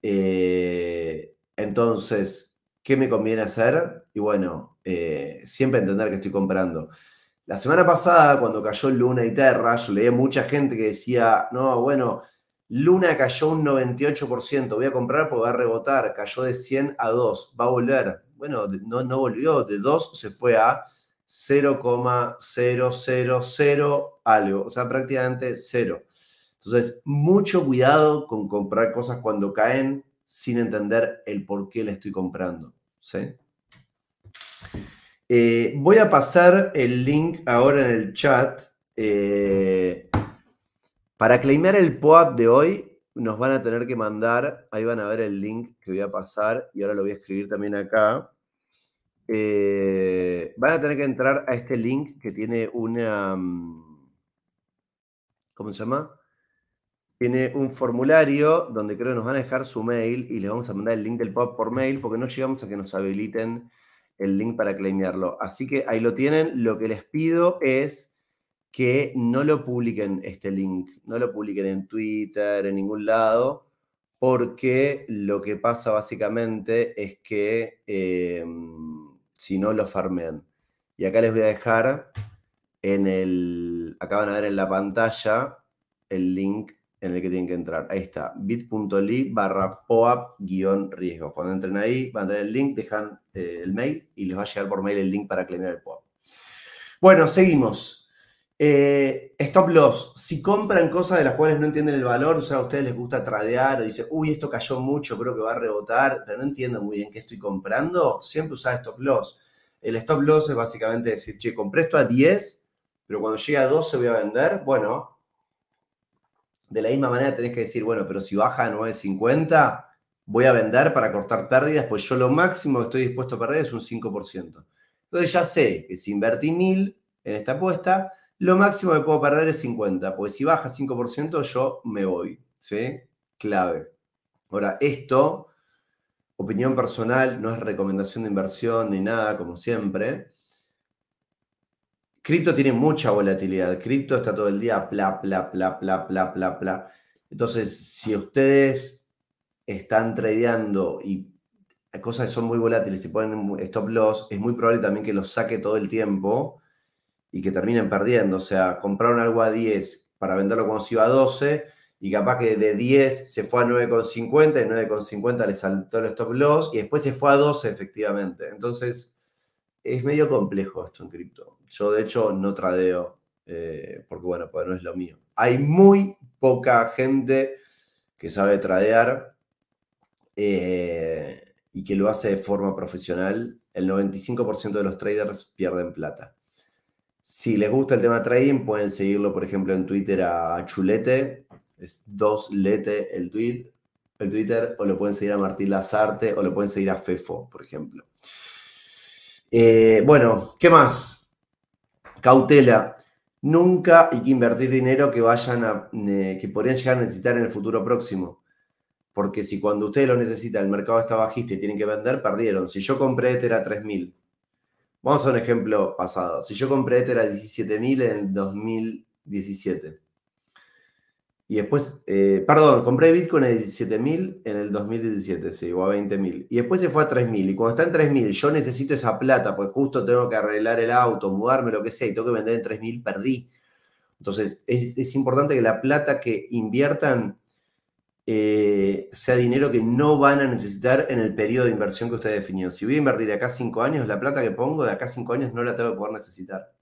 Eh, entonces, qué me conviene hacer y bueno, eh, siempre entender que estoy comprando. La semana pasada, cuando cayó Luna y Terra, yo leía mucha gente que decía, no, bueno, Luna cayó un 98%, voy a comprar porque va a rebotar, cayó de 100 a 2, va a volver. Bueno, no, volvió, de 2 se fue a 0,000 algo, o sea, prácticamente 0. Entonces, mucho cuidado con comprar cosas cuando caen sin entender el por qué le estoy comprando. Eh, voy a pasar el link ahora en el chat. Eh, para claimar el POAP de hoy, nos van a tener que mandar, ahí van a ver el link que voy a pasar y ahora lo voy a escribir también acá. Eh, van a tener que entrar a este link que tiene una... Mm, ¿Cómo se llama? tiene un formulario donde creo que nos van a dejar su mail y les vamos a mandar el link del pop por mail porque no llegamos a que nos habiliten el link para claimearlo. Así que ahí lo tienen. Lo que les pido es que no lo publiquen este link, no lo publiquen en Twitter, en ningún lado, porque lo que pasa básicamente es que em, si no lo farmean. Y acá les voy a dejar en el, acá van a ver en la pantalla el link en el que tienen que entrar. Ahí está, bit.ly barra poap riesgo Cuando entren ahí, van a tener el link, dejan eh, el mail y les va a llegar por mail el link para claimar el POAP. Bueno, seguimos. Eh, stop loss. Si compran cosas de las cuales no entienden el valor, o sea, a ustedes les gusta tradear o dicen, uy, esto cayó mucho, creo que va a rebotar, pero no entiendo muy bien qué estoy comprando, siempre usa stop loss. El stop loss es básicamente decir, che, compré esto a 10, pero cuando llegue a 12 voy a vender. Bueno, de la misma manera tenés que decir, bueno, pero si baja a 9.50, voy a vender para cortar pérdidas, pues yo lo máximo que estoy dispuesto a perder es un 5%. Entonces ya sé que si invertí 1.000 en esta apuesta, lo máximo que puedo perder es 50, pues si baja 5% yo me voy. ¿Sí? Clave. Ahora, esto, opinión personal, no es recomendación de inversión ni nada, como siempre. Cripto tiene mucha volatilidad. Cripto está todo el día pla, pla, pla, pla, pla, pla, pla. Entonces, si ustedes están tradeando y cosas que son muy volátiles y ponen stop loss, es muy probable también que los saque todo el tiempo y que terminen perdiendo. O sea, compraron algo a 10 para venderlo como si a 12 y capaz que de 10 se fue a 9,50 y 9,50 le saltó el stop loss y después se fue a 12 efectivamente. Entonces, es medio complejo esto en cripto. Yo, de hecho, no tradeo, eh, porque bueno, pues no es lo mío. Hay muy poca gente que sabe tradear eh, y que lo hace de forma profesional. El 95% de los traders pierden plata. Si les gusta el tema trading, pueden seguirlo, por ejemplo, en Twitter a Chulete, es dos lete el tweet, el Twitter, o lo pueden seguir a Martín Lazarte, o lo pueden seguir a Fefo, por ejemplo. Eh, bueno, ¿qué más? Cautela. Nunca hay que invertir dinero que vayan a, eh, que podrían llegar a necesitar en el futuro próximo. Porque si cuando usted lo necesita el mercado está bajista y tienen que vender, perdieron. Si yo compré Ether a 3.000, vamos a un ejemplo pasado. Si yo compré Ether a 17.000 en 2017 y después, eh, perdón, compré Bitcoin a 17.000 en el 2017, sí, o a 20.000. Y después se fue a 3.000. Y cuando está en 3.000, yo necesito esa plata, pues justo tengo que arreglar el auto, mudarme, lo que sea, y tengo que vender en 3.000, perdí. Entonces, es, importante que la plata que inviertan eh, sea dinero que no van a necesitar en el periodo de inversión que usted ha definido. Si voy a invertir acá 5 años, la plata que pongo de acá 5 años no la tengo que poder necesitar.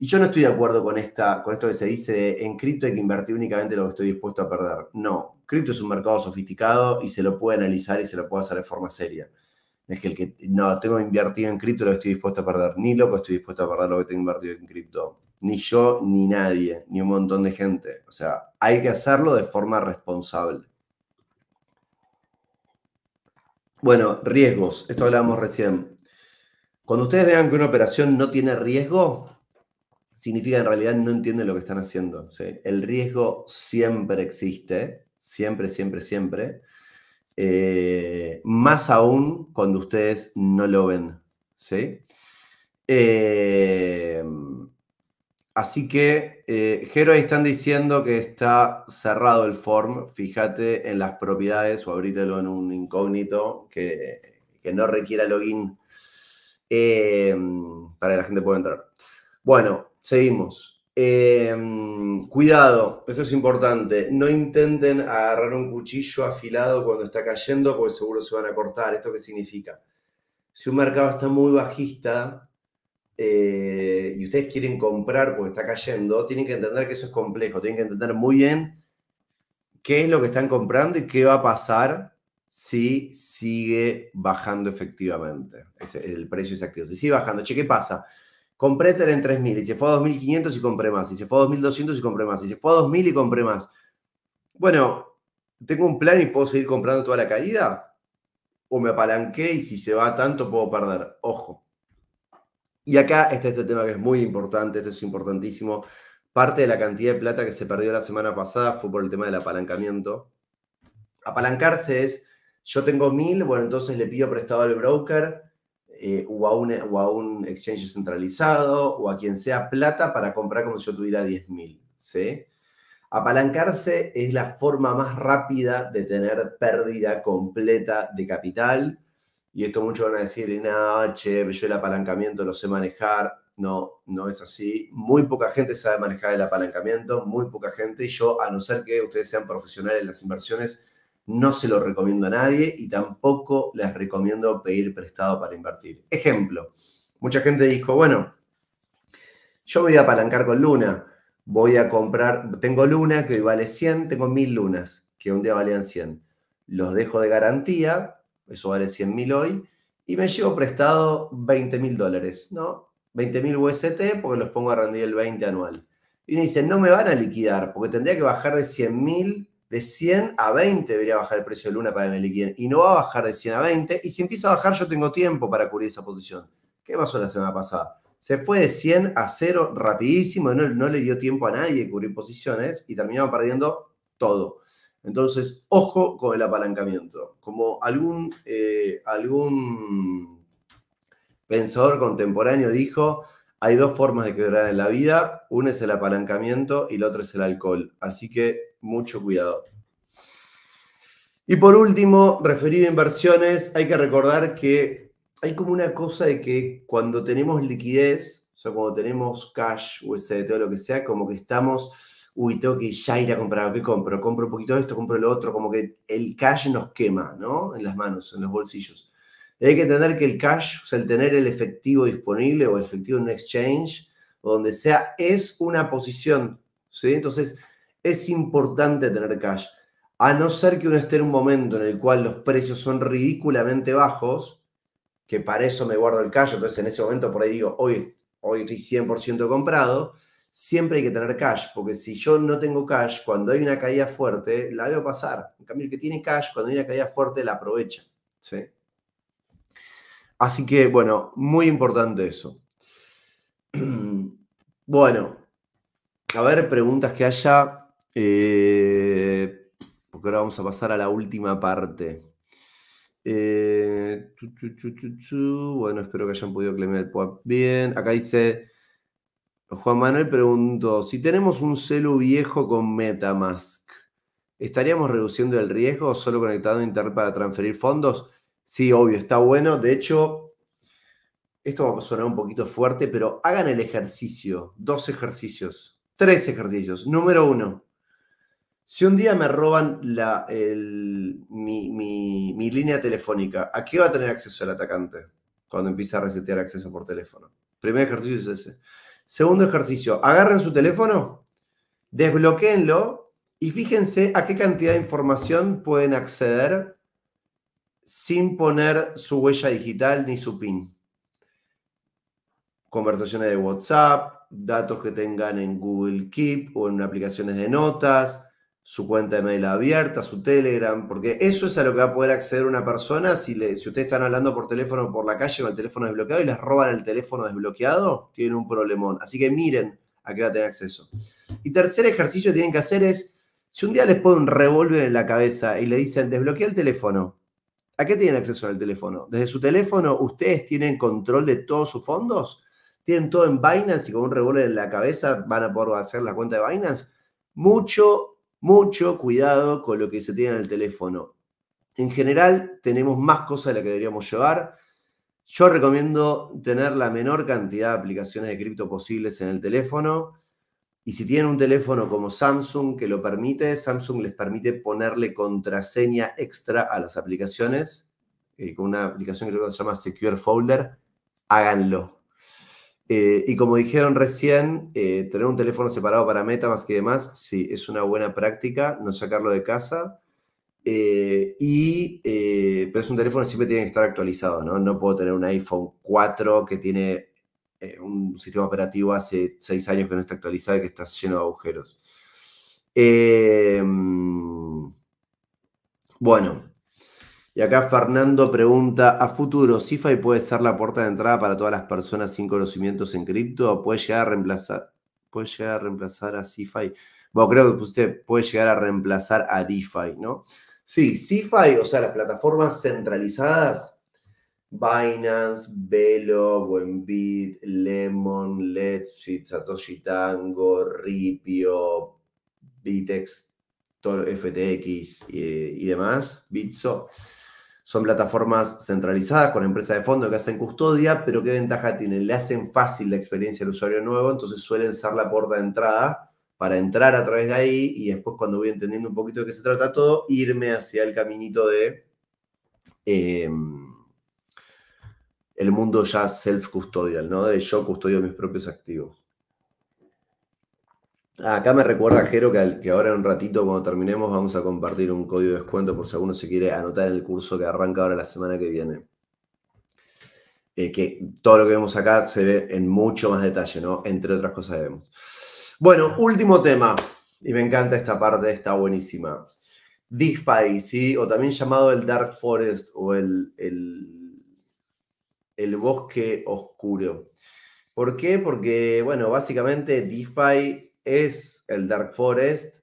Y yo no estoy de acuerdo con, esta, con esto que se dice en cripto hay que invertir únicamente lo que estoy dispuesto a perder. No, cripto es un mercado sofisticado y se lo puede analizar y se lo puede hacer de forma seria. Es que el que no tengo invertido en cripto lo que estoy dispuesto a perder, ni loco estoy dispuesto a perder lo que tengo invertido en cripto, ni yo, ni nadie, ni un montón de gente. O sea, hay que hacerlo de forma responsable. Bueno, riesgos, esto hablábamos recién. Cuando ustedes vean que una operación no tiene riesgo, significa en realidad no entienden lo que están haciendo. El riesgo siempre existe, siempre, siempre, siempre. Eh, más aún cuando ustedes no lo ven. Eh, así que, eh, ahí están diciendo que está cerrado el form. Fíjate en las propiedades o abrítelo en un incógnito que, que no requiera login eh, para que la gente pueda entrar. Bueno, Seguimos. Em, cuidado, esto es importante. No intenten agarrar un cuchillo afilado cuando está cayendo porque seguro se van a cortar. ¿Esto qué significa? Si un mercado está muy bajista eh, y ustedes quieren comprar porque está cayendo, tienen que entender que eso es complejo. Tienen que entender muy bien qué es lo que están comprando y qué va a pasar si sigue bajando efectivamente. el precio es activo. Si sigue bajando, che, ¿qué pasa? compré en 3.000 y se fue a 2.500 y compré más, y se fue a 2.200 y compré más, y se fue a 2.000 y compré más. Bueno, ¿tengo un plan y puedo seguir comprando toda la caída? ¿O me apalanqué y si se va tanto puedo perder? Ojo. Y acá está este tema que es muy importante, esto es importantísimo. Parte de la cantidad de plata que se perdió la semana pasada fue por el tema del apalancamiento. Apalancarse es, yo tengo 1.000, bueno, entonces le pido prestado al broker, eh, o, a un, exchange centralizado o a quien sea plata para comprar como si yo tuviera 10.000. ¿sí? Apalancarse es la forma más rápida de tener pérdida completa de capital. Y esto muchos van a decir, no, che, yo el apalancamiento lo sé manejar. No, no es así. Muy poca gente sabe manejar el apalancamiento, muy poca gente. Y yo, a no ser que ustedes sean profesionales en las inversiones, no se lo recomiendo a nadie y tampoco les recomiendo pedir prestado para invertir. Ejemplo, mucha gente dijo, bueno, yo me voy a apalancar con Luna, voy a comprar, tengo Luna que hoy vale 100, tengo 1000 lunas que un día valían 100. Los dejo de garantía, eso vale 100 mil hoy, y me llevo prestado 20 mil dólares, ¿no? 20 mil UST porque los pongo a rendir el 20 anual. Y me dicen, no me van a liquidar porque tendría que bajar de 100 mil de 100 a 20 debería bajar el precio de Luna para que me Y no va a bajar de 100 a 20. Y si empieza a bajar, yo tengo tiempo para cubrir esa posición. ¿Qué pasó la semana pasada? Se fue de 100 a 0 rapidísimo. No, no le dio tiempo a nadie cubrir posiciones y terminaba perdiendo todo. Entonces, ojo con el apalancamiento. Como algún, eh, algún pensador contemporáneo dijo, hay dos formas de quebrar en la vida, una es el apalancamiento y la otra es el alcohol, así que mucho cuidado. Y por último, referido a inversiones, hay que recordar que hay como una cosa de que cuando tenemos liquidez, o sea, cuando tenemos cash, USDT todo lo que sea, como que estamos, uy, tengo que ya ir a comprar, ¿qué compro? Compro un poquito de esto, compro lo otro, como que el cash nos quema, ¿no? En las manos, en los bolsillos. Hay que tener que el cash, o sea, el tener el efectivo disponible o el efectivo en un exchange o donde sea, es una posición. ¿sí? Entonces, es importante tener cash. A no ser que uno esté en un momento en el cual los precios son ridículamente bajos, que para eso me guardo el cash, entonces en ese momento por ahí digo, hoy, hoy estoy 100% comprado, siempre hay que tener cash, porque si yo no tengo cash, cuando hay una caída fuerte, la veo pasar. En cambio, el que tiene cash, cuando hay una caída fuerte, la aprovecha. ¿sí? Así que, bueno, muy importante eso. Bueno, a ver, preguntas que haya, eh, porque ahora vamos a pasar a la última parte. Eh, bueno, espero que hayan podido claimar el POAP bien. Acá dice, Juan Manuel preguntó, si tenemos un celu viejo con Metamask, ¿estaríamos reduciendo el riesgo solo conectado a Internet para transferir fondos? Sí, obvio, está bueno. De hecho, esto va a sonar un poquito fuerte, pero hagan el ejercicio, dos ejercicios, tres ejercicios. Número uno, si un día me roban la, mi, línea telefónica, ¿a qué va a tener acceso el atacante cuando empiece a resetear acceso por teléfono? Primer ejercicio es ese. Segundo ejercicio, agarren su teléfono, desbloqueenlo y fíjense a qué cantidad de información pueden acceder sin poner su huella digital ni su PIN. Conversaciones de WhatsApp, datos que tengan en Google Keep o en aplicaciones de notas, su cuenta de mail abierta, su Telegram, porque eso es a lo que va a poder acceder una persona si, le, ustedes están hablando por teléfono por la calle con el teléfono desbloqueado y les roban el teléfono desbloqueado, tienen un problemón. Así que miren a qué va a tener acceso. Y tercer ejercicio que tienen que hacer es, si un día les ponen un revólver en la cabeza y le dicen desbloquea el teléfono, ¿A qué tienen acceso en el teléfono? Desde su teléfono, ¿ustedes tienen control de todos sus fondos? ¿Tienen todo en Binance y con un revólver en la cabeza van a poder hacer la cuenta de Binance? Mucho, mucho cuidado con lo que se tiene en el teléfono. En general, tenemos más cosas de las que deberíamos llevar. Yo recomiendo tener la menor cantidad de aplicaciones de cripto posibles en el teléfono. Y si tienen un teléfono como Samsung que lo permite, Samsung les permite ponerle contraseña extra a las aplicaciones. Eh, con una aplicación que creo que se llama Secure Folder, háganlo. Eh, y como dijeron recién, eh, tener un teléfono separado para Meta más que demás, sí, es una buena práctica, no sacarlo de casa. y, pero es un teléfono que siempre tiene que estar actualizado, ¿no? No puedo tener un iPhone 4 que tiene eh, un sistema operativo hace seis años que no está actualizado y que está lleno de agujeros. Eh, bueno, y acá Fernando pregunta, a futuro, CIFI puede ser la puerta de entrada para todas las personas sin conocimientos en cripto o puede llegar a reemplazar, puede llegar a, reemplazar a CIFI? Bueno, creo que usted puede llegar a reemplazar a DeFi, ¿no? Sí, CIFI, o sea, las plataformas centralizadas, Binance, Velo, Buenbit, Lemon, Let's Satoshi Tango, Ripio, Bitex, FTX y, demás, Bitso. Son plataformas centralizadas con empresas de fondo que hacen custodia, pero ¿qué ventaja tienen? Le hacen fácil la experiencia al usuario nuevo, entonces suelen ser la puerta de entrada para entrar a través de ahí y después cuando voy entendiendo un poquito de qué se trata todo, irme hacia el caminito de... Em, el mundo ya self-custodial, ¿no? De yo custodio mis propios activos. Ah, acá me recuerda, Jero, que, ahora en un ratito, cuando terminemos, vamos a compartir un código de descuento por si alguno se quiere anotar en el curso que arranca ahora la semana que viene. Eh, que todo lo que vemos acá se ve en mucho más detalle, ¿no? Entre otras cosas vemos. Bueno, último tema, y me encanta esta parte, está buenísima. DeFi, ¿sí? O también llamado el Dark Forest o el el bosque oscuro. ¿Por qué? Porque, bueno, básicamente DeFi es el Dark Forest,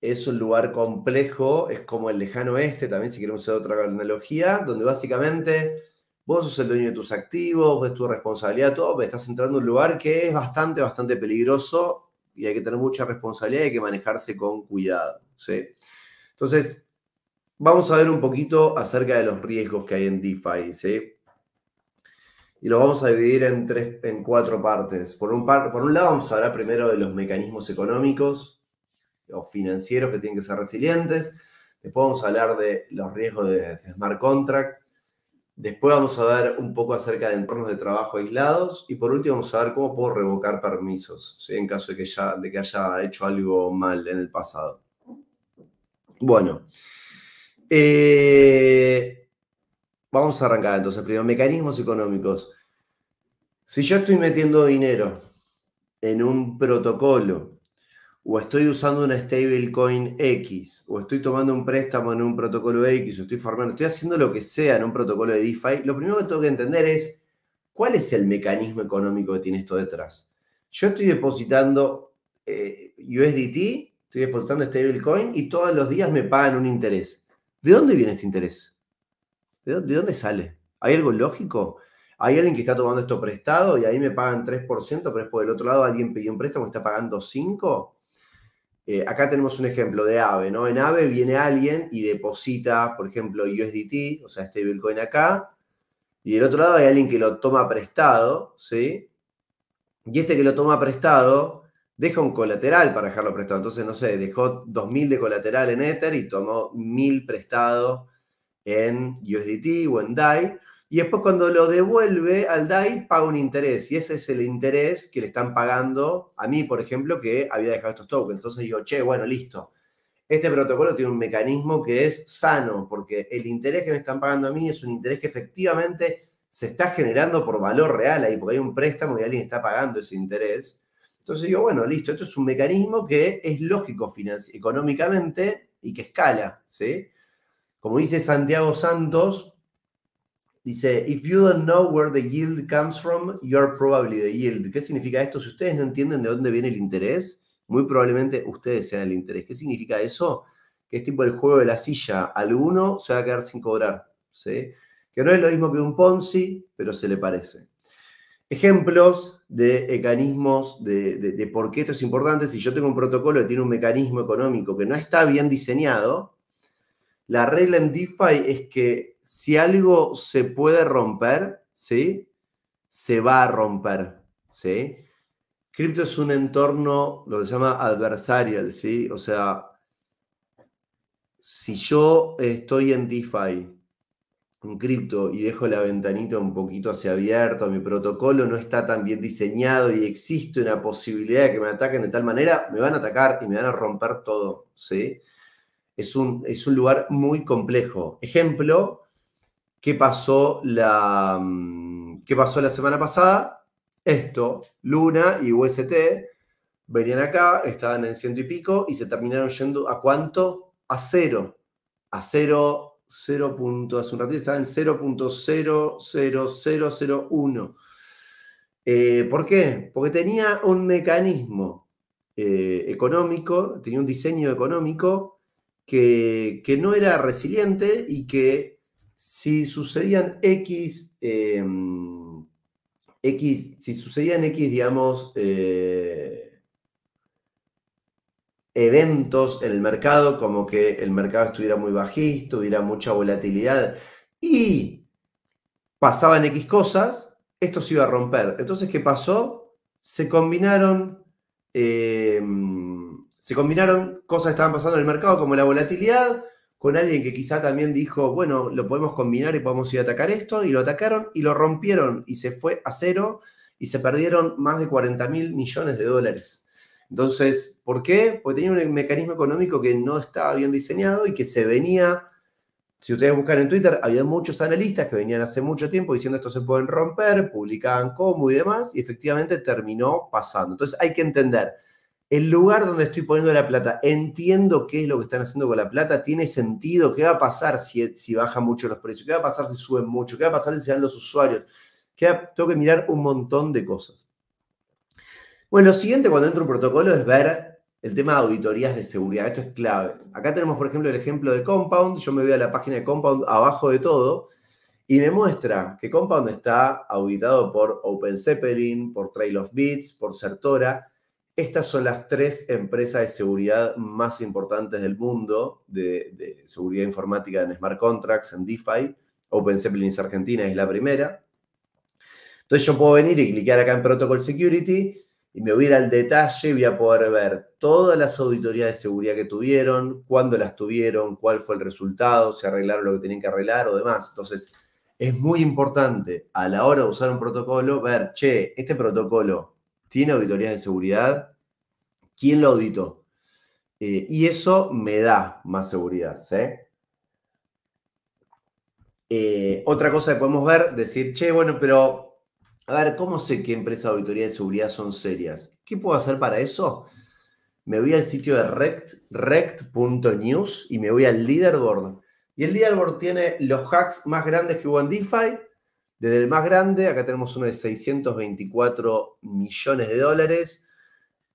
es un lugar complejo, es como el lejano oeste, también si queremos usar otra analogía, donde básicamente vos sos el dueño de tus activos, es tu responsabilidad, todo, pero estás entrando en un lugar que es bastante, bastante peligroso y hay que tener mucha responsabilidad y hay que manejarse con cuidado. Entonces, vamos a ver un poquito acerca de los riesgos que hay en DeFi. ¿sí? y lo vamos a dividir en, tres, en cuatro partes. Por un, por un lado vamos a hablar primero de los mecanismos económicos o financieros que tienen que ser resilientes. Después vamos a hablar de los riesgos de, smart contract. Después vamos a ver un poco acerca de entornos de trabajo aislados. Y por último vamos a ver cómo puedo revocar permisos en caso de que, ya, de que haya hecho algo mal en el pasado. Bueno. Eh, Vamos a arrancar entonces. Primero, mecanismos económicos. Si yo estoy metiendo dinero en un protocolo, o estoy usando una stablecoin X, o estoy tomando un préstamo en un protocolo X, o estoy formando, estoy haciendo lo que sea en un protocolo de DeFi, lo primero que tengo que entender es cuál es el mecanismo económico que tiene esto detrás. Yo estoy depositando eh, USDT, estoy depositando stablecoin y todos los días me pagan un interés. ¿De dónde viene este interés? ¿De dónde, sale? ¿Hay algo lógico? Hay alguien que está tomando esto prestado y ahí me pagan 3%, pero es por el otro lado alguien pidió un préstamo y está pagando 5%. Eh, acá tenemos un ejemplo de AVE, ¿no? En AVE viene alguien y deposita, por ejemplo, USDT, o sea, este Bitcoin acá, y del otro lado hay alguien que lo toma prestado, ¿sí? Y este que lo toma prestado deja un colateral para dejarlo prestado. Entonces, no sé, dejó 2.000 de colateral en Ether y tomó 1.000 prestados en USDT o en DAI. Y después cuando lo devuelve al DAI paga un interés. Y ese es el interés que le están pagando a mí, por ejemplo, que había dejado estos tokens. Entonces digo, che, bueno, listo. Este protocolo tiene un mecanismo que es sano, porque el interés que me están pagando a mí es un interés que efectivamente se está generando por valor real ahí, porque hay un préstamo y alguien está pagando ese interés. Entonces digo, bueno, listo, esto es un mecanismo que es lógico económicamente y que escala, ¿sí? Como dice Santiago Santos, dice, if you don't know where the yield comes from, you're probably the yield. ¿Qué significa esto? Si ustedes no entienden de dónde viene el interés, muy probablemente ustedes sean el interés. ¿Qué significa eso? Que es tipo el juego de la silla. Alguno se va a quedar sin cobrar, ¿sí? Que no es lo mismo que un Ponzi, pero se le parece. Ejemplos de mecanismos de, de por qué esto es importante. Si yo tengo un protocolo que tiene un mecanismo económico que no está bien diseñado, la regla en DeFi es que si algo se puede romper, ¿sí? Se va a romper, ¿sí? Cripto es un entorno, lo que se llama adversarial, ¿sí? O sea, si yo estoy en DeFi, en cripto, y dejo la ventanita un poquito hacia abierto, mi protocolo no está tan bien diseñado y existe una posibilidad de que me ataquen de tal manera, me van a atacar y me van a romper todo, ¿sí? sí es un, es un lugar muy complejo. Ejemplo, ¿qué pasó, la, mm, ¿qué pasó la semana pasada? Esto, Luna y UST venían acá, estaban en ciento y pico y se terminaron yendo a cuánto? A cero. A cero, cero punto, hace un ratito estaba en 0.00001. Eh, ¿Por qué? Porque tenía un mecanismo eh, económico, tenía un diseño económico que, no era resiliente y que si sucedían X, em, X, si sucedían X, digamos, eh, eventos en el mercado, como que el mercado estuviera muy bajista, hubiera mucha volatilidad y pasaban X cosas, esto se iba a romper. Entonces, ¿qué pasó? Se combinaron eh, se combinaron cosas que estaban pasando en el mercado, como la volatilidad, con alguien que quizá también dijo, bueno, lo podemos combinar y podemos ir a atacar esto, y lo atacaron y lo rompieron y se fue a cero y se perdieron más de 40 mil millones de dólares. Entonces, ¿por qué? Porque tenía un mecanismo económico que no estaba bien diseñado y que se venía, si ustedes buscan en Twitter, había muchos analistas que venían hace mucho tiempo diciendo esto se pueden romper, publicaban cómo y demás, y efectivamente terminó pasando. Entonces hay que entender el lugar donde estoy poniendo la plata, entiendo qué es lo que están haciendo con la plata, tiene sentido, qué va a pasar si, si bajan mucho los precios, qué va a pasar si suben mucho, qué va a pasar si se dan los usuarios. tengo que mirar un montón de cosas. Bueno, lo siguiente cuando entra un protocolo es ver el tema de auditorías de seguridad. Esto es clave. Acá tenemos, por ejemplo, el ejemplo de Compound. Yo me voy a la página de Compound abajo de todo y me muestra que Compound está auditado por Open Zeppelin, por Trail of Bits, por Sertora. Estas son las tres empresas de seguridad más importantes del mundo, de, seguridad informática en smart contracts, en DeFi. Zeppelin Argentina, es la primera. Entonces yo puedo venir y clicar acá en Protocol Security y me voy a ir al detalle y voy a poder ver todas las auditorías de seguridad que tuvieron, cuándo las tuvieron, cuál fue el resultado, si arreglaron lo que tenían que arreglar o demás. Entonces, es muy importante a la hora de usar un protocolo ver, che, este protocolo ¿Tiene auditorías de seguridad? ¿Quién lo auditó? Eh, y eso me da más seguridad, ¿sí? Eh, otra cosa que podemos ver, decir, che, bueno, pero, a ver, ¿cómo sé qué empresas de auditoría de seguridad son serias? ¿Qué puedo hacer para eso? Me voy al sitio de rect, rect.news y me voy al leaderboard. Y el leaderboard tiene los hacks más grandes que hubo en DeFi, desde el más grande, acá tenemos uno de 624 millones de dólares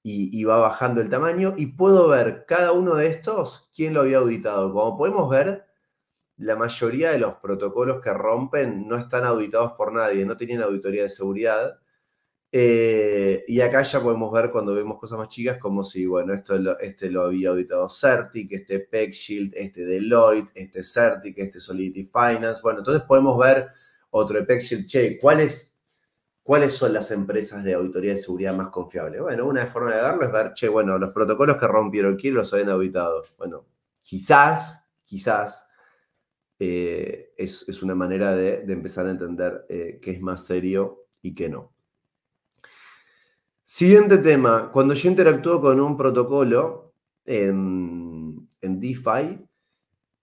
y, va bajando el tamaño. Y puedo ver cada uno de estos, quién lo había auditado. Como podemos ver, la mayoría de los protocolos que rompen no están auditados por nadie, no tienen auditoría de seguridad. Eh, y acá ya podemos ver cuando vemos cosas más chicas, como si, bueno, esto este lo había auditado Certic, este PeckShield, este Deloitte, este Certic, este Solidity Finance. Bueno, entonces podemos ver otro EPEC, che, ¿cuáles, ¿cuáles son las empresas de auditoría de seguridad más confiables? Bueno, una forma de verlo es ver, che, bueno, los protocolos que rompieron, aquí los habían auditado? Bueno, quizás, quizás eh, es, una manera de, empezar a entender eh, qué es más serio y qué no. Siguiente tema, cuando yo interactúo con un protocolo en, en DeFi,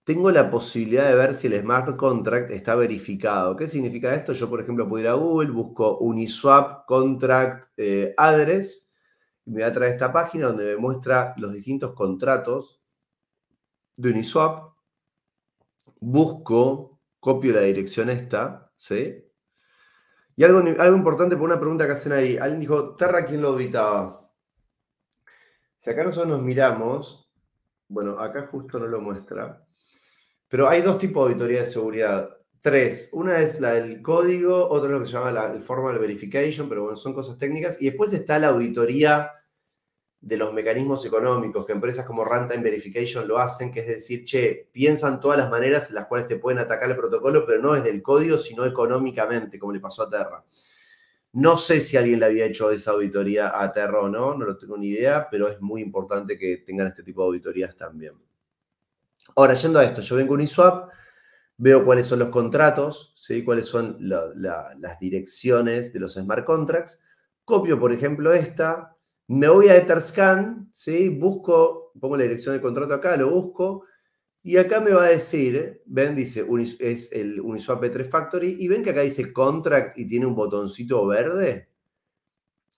tengo la posibilidad de ver si el smart contract está verificado. ¿Qué significa esto? Yo, por ejemplo, puedo ir a Google, busco Uniswap Contract eh, Address y me va a traer esta página donde me muestra los distintos contratos de Uniswap. Busco, copio la dirección esta, ¿sí? Y algo, algo importante por una pregunta que hacen ahí. Alguien dijo, Terra, ¿quién lo auditaba? Si acá nosotros nos miramos, bueno, acá justo no lo muestra. Pero hay dos tipos de auditoría de seguridad. Tres. Una es la del código, otra es lo que se llama la, el formal verification, pero bueno, son cosas técnicas. Y después está la auditoría de los mecanismos económicos, que empresas como Runtime Verification lo hacen, que es decir, che, piensan todas las maneras en las cuales te pueden atacar el protocolo, pero no desde el código, sino económicamente, como le pasó a Terra. No sé si alguien le había hecho esa auditoría a Terra o no, no lo tengo ni idea, pero es muy importante que tengan este tipo de auditorías también. Ahora, yendo a esto, yo vengo a Uniswap, veo cuáles son los contratos, cuáles son las direcciones de los smart contracts. Copio, por ejemplo, esta, me voy a Etherscan, ¿sí? busco, pongo la dirección del contrato acá, lo busco, y acá me va a decir, ven, dice, es el Uniswap P3 e Factory, y ven que acá dice contract y tiene un botoncito verde.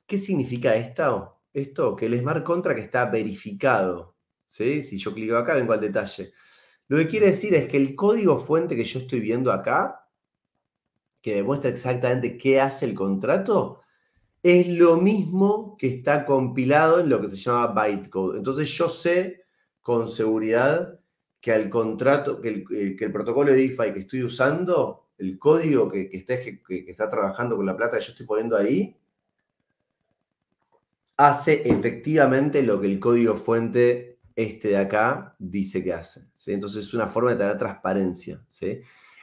¿Qué significa esto? Esto, que el smart contract está verificado. Si yo clico acá, vengo al detalle. Lo que quiere mm. decir es que el código fuente que yo estoy viendo acá, que demuestra exactamente qué hace el contrato, es lo mismo que está compilado en lo que se llama bytecode. Entonces yo sé con seguridad que el contrato, eh, que el, protocolo de DeFi que estoy usando, el código que, que está trabajando con la plata que yo estoy poniendo ahí, hace efectivamente lo que el código fuente este de acá dice que hace. ¿sí? Entonces es una forma de tener transparencia. ¿sí?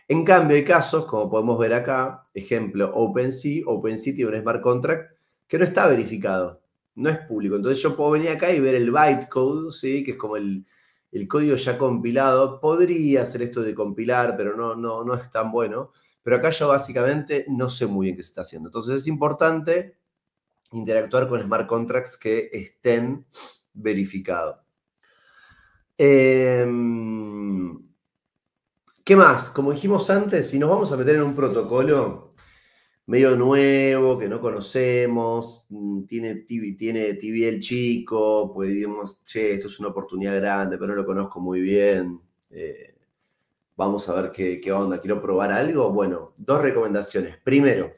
En cambio, hay casos, como podemos ver acá, ejemplo, OpenSea, OpenSea tiene un smart contract que no está verificado, no es público. Entonces yo puedo venir acá y ver el bytecode, ¿sí? que es como el, código ya compilado. Podría hacer esto de compilar, pero no, no, no es tan bueno. Pero acá yo básicamente no sé muy bien qué se está haciendo. Entonces es importante interactuar con smart contracts que estén verificados. Em, ¿Qué más? Como dijimos antes, si nos vamos a meter en un protocolo medio nuevo, que no conocemos, mm, tiene, tiene el chico, pues digamos, che, esto es una oportunidad grande, pero no lo conozco muy bien. Eh, vamos a ver qué, qué, onda, quiero probar algo. Bueno, dos recomendaciones. Primero,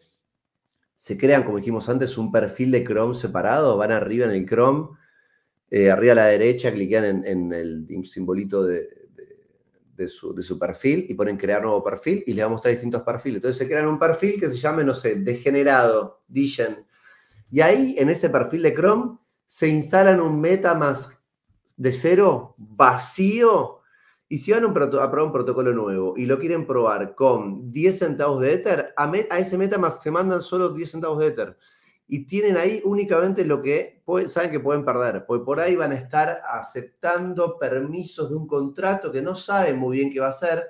se crean, como dijimos antes, un perfil de Chrome separado, van arriba en el Chrome eh, arriba a la derecha cliquean en, el simbolito de, su, perfil y ponen crear nuevo perfil y les va a mostrar distintos perfiles. Entonces se crean un perfil que se llame, no sé, degenerado, Digen. Y ahí, en ese perfil de Chrome, se instalan un Metamask de cero, vacío. Y si van a, probar un protocolo nuevo y lo quieren probar con 10 centavos de Ether, a, a ese Metamask se mandan solo 10 centavos de Ether y tienen ahí únicamente lo que saben que pueden perder, porque por ahí van a estar aceptando permisos de un contrato que no saben muy bien qué va a ser.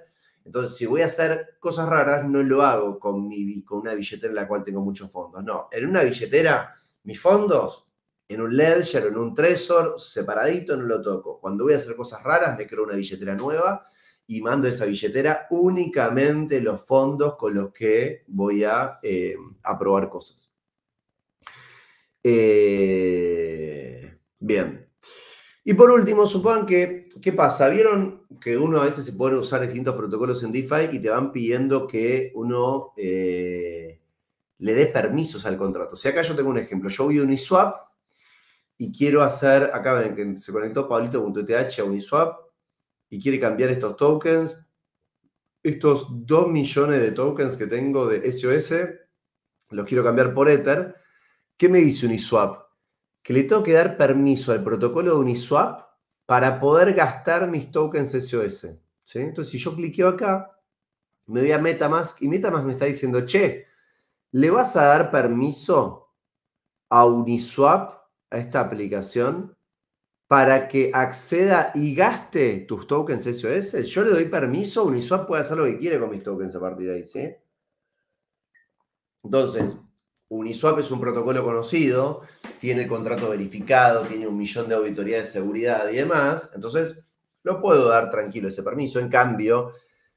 Entonces, si voy a hacer cosas raras, no lo hago con, mi, con una billetera en la cual tengo muchos fondos. No, en una billetera, mis fondos, en un ledger o en un Trezor, separadito, no lo toco. Cuando voy a hacer cosas raras, me creo una billetera nueva y mando esa billetera únicamente los fondos con los que voy a eh, aprobar cosas. Eh, bien. Y por último, supongan que, ¿qué pasa? ¿Vieron que uno a veces se puede usar distintos protocolos en DeFi y te van pidiendo que uno eh, le dé permisos al contrato? Si acá yo tengo un ejemplo. Yo voy a Uniswap y quiero hacer, acá ven que se conectó Pablito.eth a Uniswap y quiere cambiar estos tokens, estos 2 millones de tokens que tengo de SOS, los quiero cambiar por Ether ¿Qué me dice Uniswap? Que le tengo que dar permiso al protocolo de Uniswap para poder gastar mis tokens SOS. Entonces, si yo cliqueo acá, me voy a Metamask y Metamask me está diciendo, che, ¿le vas a dar permiso a Uniswap, a esta aplicación, para que acceda y gaste tus tokens SOS? Yo le doy permiso, Uniswap puede hacer lo que quiere con mis tokens a partir de ahí, Entonces, Uniswap es un protocolo conocido, tiene el contrato verificado, tiene un millón de auditorías de seguridad y demás, entonces lo puedo dar tranquilo ese permiso. En cambio,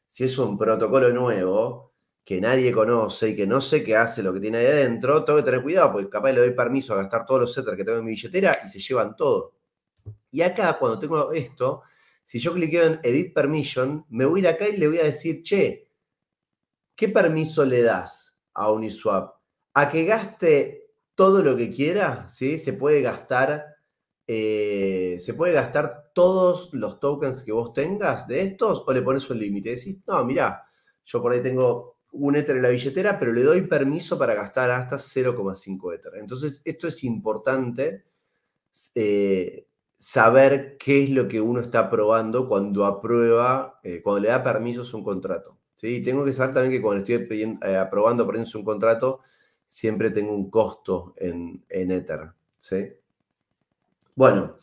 si es un protocolo nuevo que nadie conoce y que no sé qué hace lo que tiene ahí adentro, tengo que tener cuidado porque capaz le doy permiso a gastar todos los setters que tengo en mi billetera y se llevan todo. Y acá, cuando tengo esto, si yo cliqueo en Edit Permission, me voy a ir acá y le voy a decir, che, ¿qué permiso le das a Uniswap? a que gaste todo lo que quiera, ¿sí? Se puede gastar, eh, se puede gastar todos los tokens que vos tengas de estos o le pones un límite. Decís, no, mira, yo por ahí tengo un Ether en la billetera, pero le doy permiso para gastar hasta 0,5 Ether. Entonces, esto es importante eh, saber qué es lo que uno está probando cuando aprueba, eh, cuando le da permisos un contrato. ¿sí? Tengo que saber también que cuando estoy aprobando, por un contrato, siempre tengo un costo en, en Ether. ¿sí? Bueno,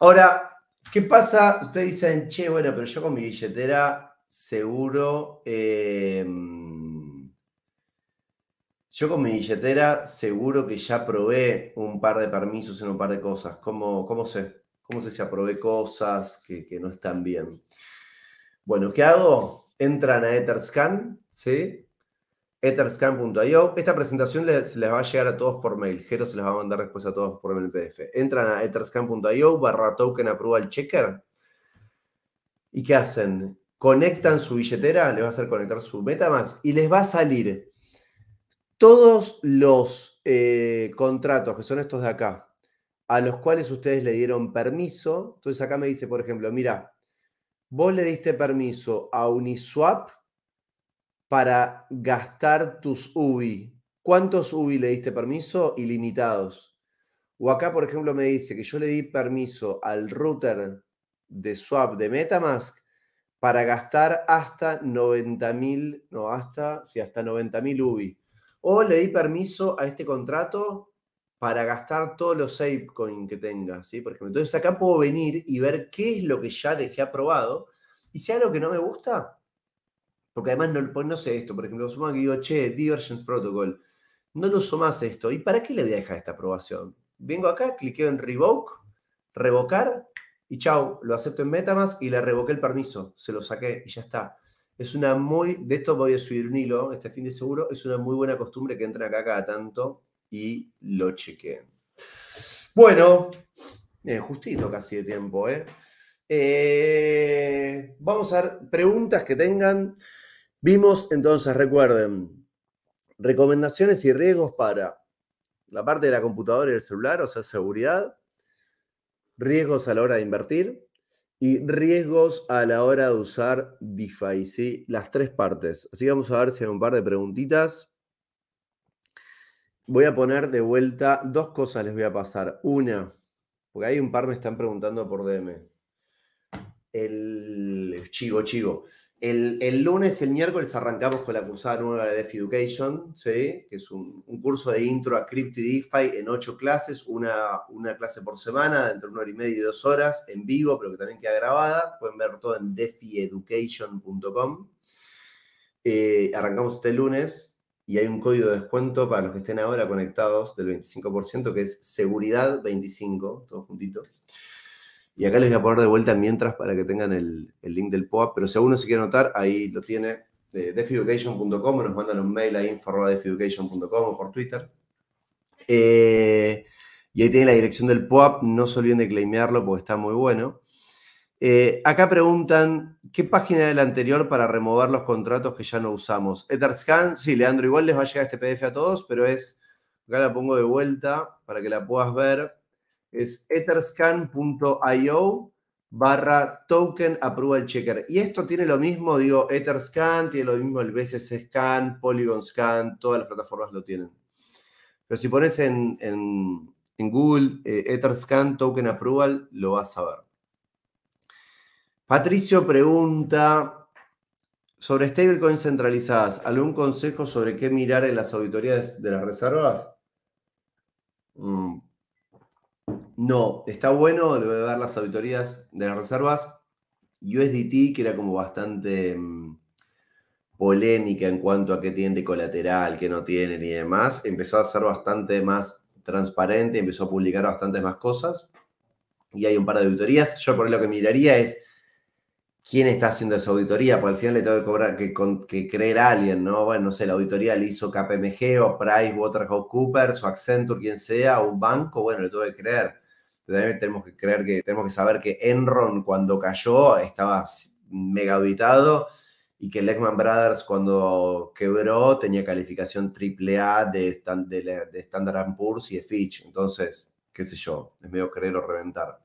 ahora, ¿qué pasa? Ustedes dicen, che, bueno, pero yo con mi billetera seguro... Em, yo con mi billetera seguro que ya probé un par de permisos en un par de cosas. ¿Cómo, cómo sé? ¿Cómo sé si aprobé cosas que, que, no están bien? Bueno, ¿qué hago? Entran a Etherscan, ¿sí? etherscan.io. Esta presentación les, les, va a llegar a todos por mail. Jero se les va a mandar respuesta a todos por el PDF. Entran a etherscan.io barra token el checker. ¿Y qué hacen? Conectan su billetera, les va a hacer conectar su MetaMask y les va a salir todos los eh, contratos, que son estos de acá, a los cuales ustedes le dieron permiso. Entonces acá me dice, por ejemplo, mira, vos le diste permiso a Uniswap para gastar tus UBI. ¿Cuántos UBI le diste permiso? Ilimitados. O acá, por ejemplo, me dice que yo le di permiso al router de swap de Metamask para gastar hasta 90.000, no, hasta, sí, hasta 90.000 UBI. O le di permiso a este contrato para gastar todos los ApeCoin que tenga, ¿sí? Por Entonces acá puedo venir y ver qué es lo que ya dejé aprobado y si hay algo que no me gusta, porque además no, pues no sé esto, por ejemplo, supongo que digo, che, Divergence Protocol, no lo uso más esto. ¿Y para qué le voy a dejar esta aprobación? Vengo acá, cliqueo en Revoke, revocar, y chau, lo acepto en Metamask y le revoqué el permiso, se lo saqué y ya está. Es una muy, de esto voy a subir un hilo este fin de seguro, es una muy buena costumbre que entra acá cada tanto y lo chequeen. Bueno, eh, justito casi de tiempo, ¿eh? eh, Vamos a ver preguntas que tengan. Vimos entonces, recuerden, recomendaciones y riesgos para la parte de la computadora y el celular, o sea, seguridad, riesgos a la hora de invertir y riesgos a la hora de usar DeFi, ¿sí? Las tres partes. Así vamos a ver si hay un par de preguntitas. Voy a poner de vuelta dos cosas, les voy a pasar. Una, porque hay un par me están preguntando por DM. El chivo, chivo. El, lunes y el miércoles arrancamos con la cursada nueva de DeFi Education, que es un, curso de intro a Crypto y DeFi en ocho clases, una, una clase por semana, entre una hora y media y dos horas, en vivo, pero que también queda grabada. Pueden ver todo en defieducation.com. Eh, arrancamos este lunes y hay un código de descuento para los que estén ahora conectados del 25%, que es seguridad25, todo juntito. Y acá les voy a poner de vuelta mientras para que tengan el, link del POAP. pero si alguno se quiere anotar, ahí lo tiene, eh, o nos mandan un mail a info.defeducation.com o por Twitter. Eh, y ahí tiene la dirección del POAP, no se olviden de claimearlo porque está muy bueno. Eh, acá preguntan, ¿qué página era la anterior para remover los contratos que ya no usamos? Etherscan, sí, Leandro, igual les va a llegar este PDF a todos, pero es, acá la pongo de vuelta para que la puedas ver es etherscan.io barra token approval checker. Y esto tiene lo mismo, digo, Etherscan, tiene lo mismo el BCC Scan, Polygon Scan, todas las plataformas lo tienen. Pero si pones en, Google eh, Etherscan token approval, lo vas a ver. Patricio pregunta sobre stablecoins centralizadas. ¿Algún consejo sobre qué mirar en las auditorías de las reservas? Mm, no, está bueno, le las auditorías de las reservas. USDT, que era como bastante mm, polémica en cuanto a qué tiene de colateral, qué no tiene y demás, empezó a ser bastante más transparente, empezó a publicar bastantes más cosas. Y hay un par de auditorías. Yo por lo que miraría es quién está haciendo esa auditoría, porque al final le tengo que cobrar, que, creer a alguien, ¿no? Bueno, no sé, la auditoría le hizo KPMG o Price, Waterhouse Coopers o Accenture, quien sea, o un banco, bueno, le tengo que creer también tenemos que creer que tenemos que saber que Enron cuando cayó estaba mega y que Lehman Brothers cuando quebró tenía calificación AAA de, de, de Standard Poor's y de Fitch. Entonces, qué sé yo, es medio creer o reventar.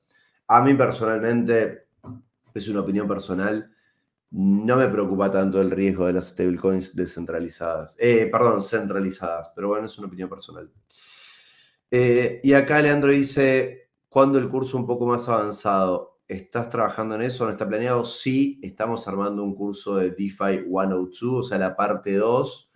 A mí personalmente, es una opinión personal, no me preocupa tanto el riesgo de las stablecoins descentralizadas. Eh, perdón, centralizadas, pero bueno, es una opinión personal. Eh, y acá Leandro dice, ¿Cuándo el curso un poco más avanzado? ¿Estás trabajando en eso? ¿No está planeado? Sí, estamos armando un curso de DeFi 102, o sea, la parte 2,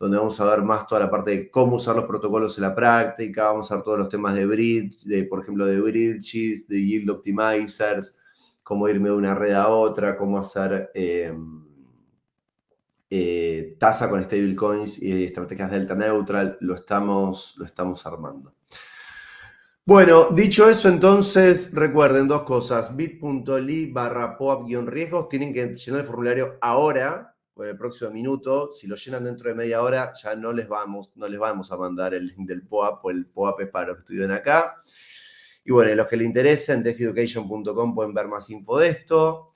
donde vamos a ver más toda la parte de cómo usar los protocolos en la práctica, vamos a ver todos los temas de bridge, de, por ejemplo, de bridges, de yield optimizers, cómo irme de una red a otra, cómo hacer em, eh, tasa con stablecoins y estrategias delta neutral, lo estamos, lo estamos armando. Bueno, dicho eso, entonces recuerden dos cosas. bit.ly barra POAP-riesgos. Tienen que llenar el formulario ahora, por el próximo minuto. Si lo llenan dentro de media hora, ya no les vamos, no les vamos a mandar el link del POAP, o el POAP es para los que estudian acá. Y bueno, los que les interesen, defeducation.com pueden ver más info de esto.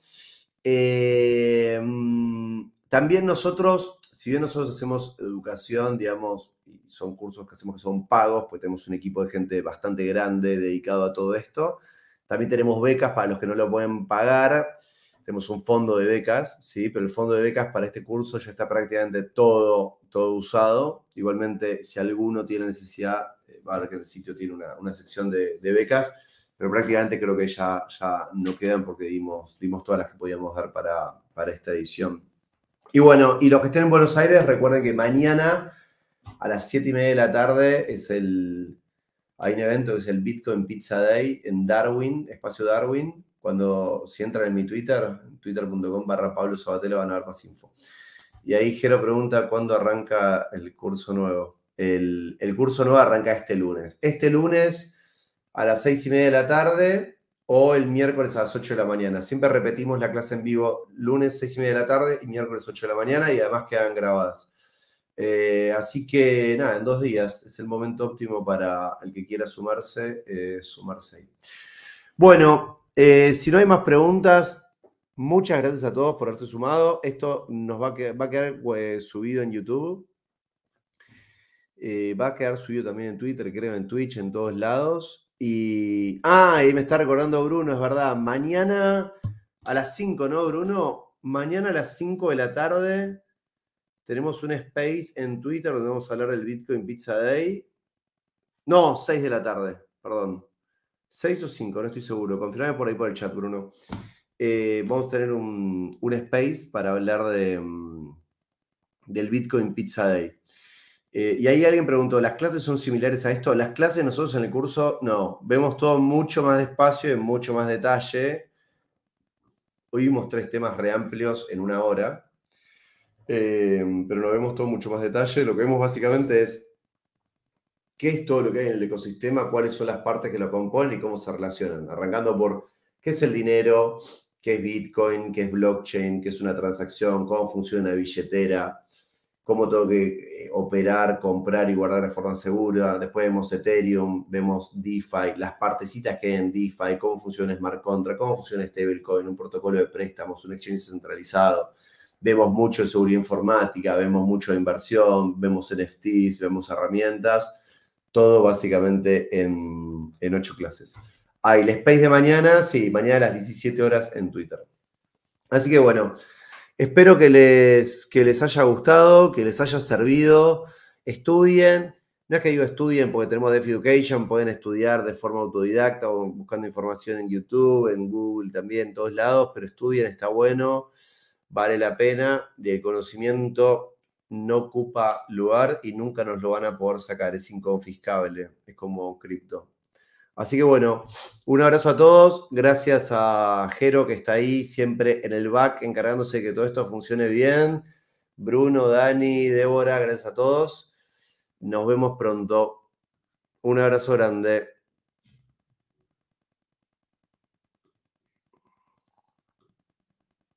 Eh, mm, también nosotros si bien nosotros hacemos educación, digamos, y son cursos que hacemos que son pagos, pues tenemos un equipo de gente bastante grande dedicado a todo esto. También tenemos becas para los que no lo pueden pagar. Tenemos un fondo de becas, ¿sí? Pero el fondo de becas para este curso ya está prácticamente todo, todo usado. Igualmente, si alguno tiene necesidad, eh, va a ver que el sitio tiene una, sección de, becas, pero prácticamente creo que ya, ya no quedan porque dimos, dimos todas las que podíamos dar para, para esta edición. Y bueno, y los que estén en Buenos Aires, recuerden que mañana a las 7 y media de la tarde es el, hay un evento que es el Bitcoin Pizza Day en Darwin, espacio Darwin. Cuando si entran en mi Twitter, twitter.com barra Pablo van a ver más info. Y ahí Jero pregunta cuándo arranca el curso nuevo. El, el curso nuevo arranca este lunes. Este lunes a las seis y media de la tarde o el miércoles a las 8 de la mañana. Siempre repetimos la clase en vivo lunes 6 y media de la tarde y miércoles 8 de la mañana y además quedan grabadas. Eh, así que nada, en dos días es el momento óptimo para el que quiera sumarse, eh, sumarse ahí. Bueno, eh, si no hay más preguntas, muchas gracias a todos por haberse sumado. Esto nos va va a quedar subido en YouTube. va a quedar subido también en Twitter, creo, en Twitch, en todos lados. Y. Ah, y me está recordando Bruno, es verdad. Mañana a las 5, ¿no, Bruno? Mañana a las 5 de la tarde tenemos un space en Twitter donde vamos a hablar del Bitcoin Pizza Day. No, 6 de la tarde, perdón. 6 o 5, no estoy seguro. Confirmame por ahí por el chat, Bruno. Eh, vamos a tener un, un, space para hablar de, mm, del Bitcoin Pizza Day. Eh, y ahí alguien preguntó, ¿las clases son similares a esto? Las clases nosotros en el curso, no, vemos todo mucho más despacio, en mucho más detalle. Hoy vimos tres temas reamplios en una hora, eh, pero no vemos todo mucho más detalle. Lo que vemos básicamente es qué es todo lo que hay en el ecosistema, cuáles son las partes que lo componen y cómo se relacionan. Arrancando por qué es el dinero, qué es Bitcoin, qué es blockchain, qué es una transacción, cómo funciona una billetera, cómo tengo que eh, operar, comprar y guardar de forma segura. Después vemos Ethereum, vemos DeFi, las partecitas que hay en DeFi, cómo funciona smart contract, cómo funciona stablecoin, un protocolo de préstamos, un exchange centralizado. Vemos mucho de seguridad informática, vemos mucho de inversión, vemos NFTs, vemos herramientas. Todo básicamente en, en ocho clases. Hay ah, el space de mañana, sí, mañana a las 17 horas en Twitter. Así que bueno, Espero que les, les haya gustado, que les haya servido. Estudien. No es que digo estudien porque tenemos Deaf Education, pueden estudiar de forma autodidacta o buscando información en YouTube, en Google también, en todos lados, pero estudien, está bueno, vale la pena. El conocimiento no ocupa lugar y nunca nos lo van a poder sacar, es inconfiscable, es como cripto. Así que bueno, un abrazo a todos. Gracias a Jero que está ahí siempre en el back encargándose de que todo esto funcione bien. Bruno, Dani, Débora, gracias a todos. Nos vemos pronto. Un abrazo grande.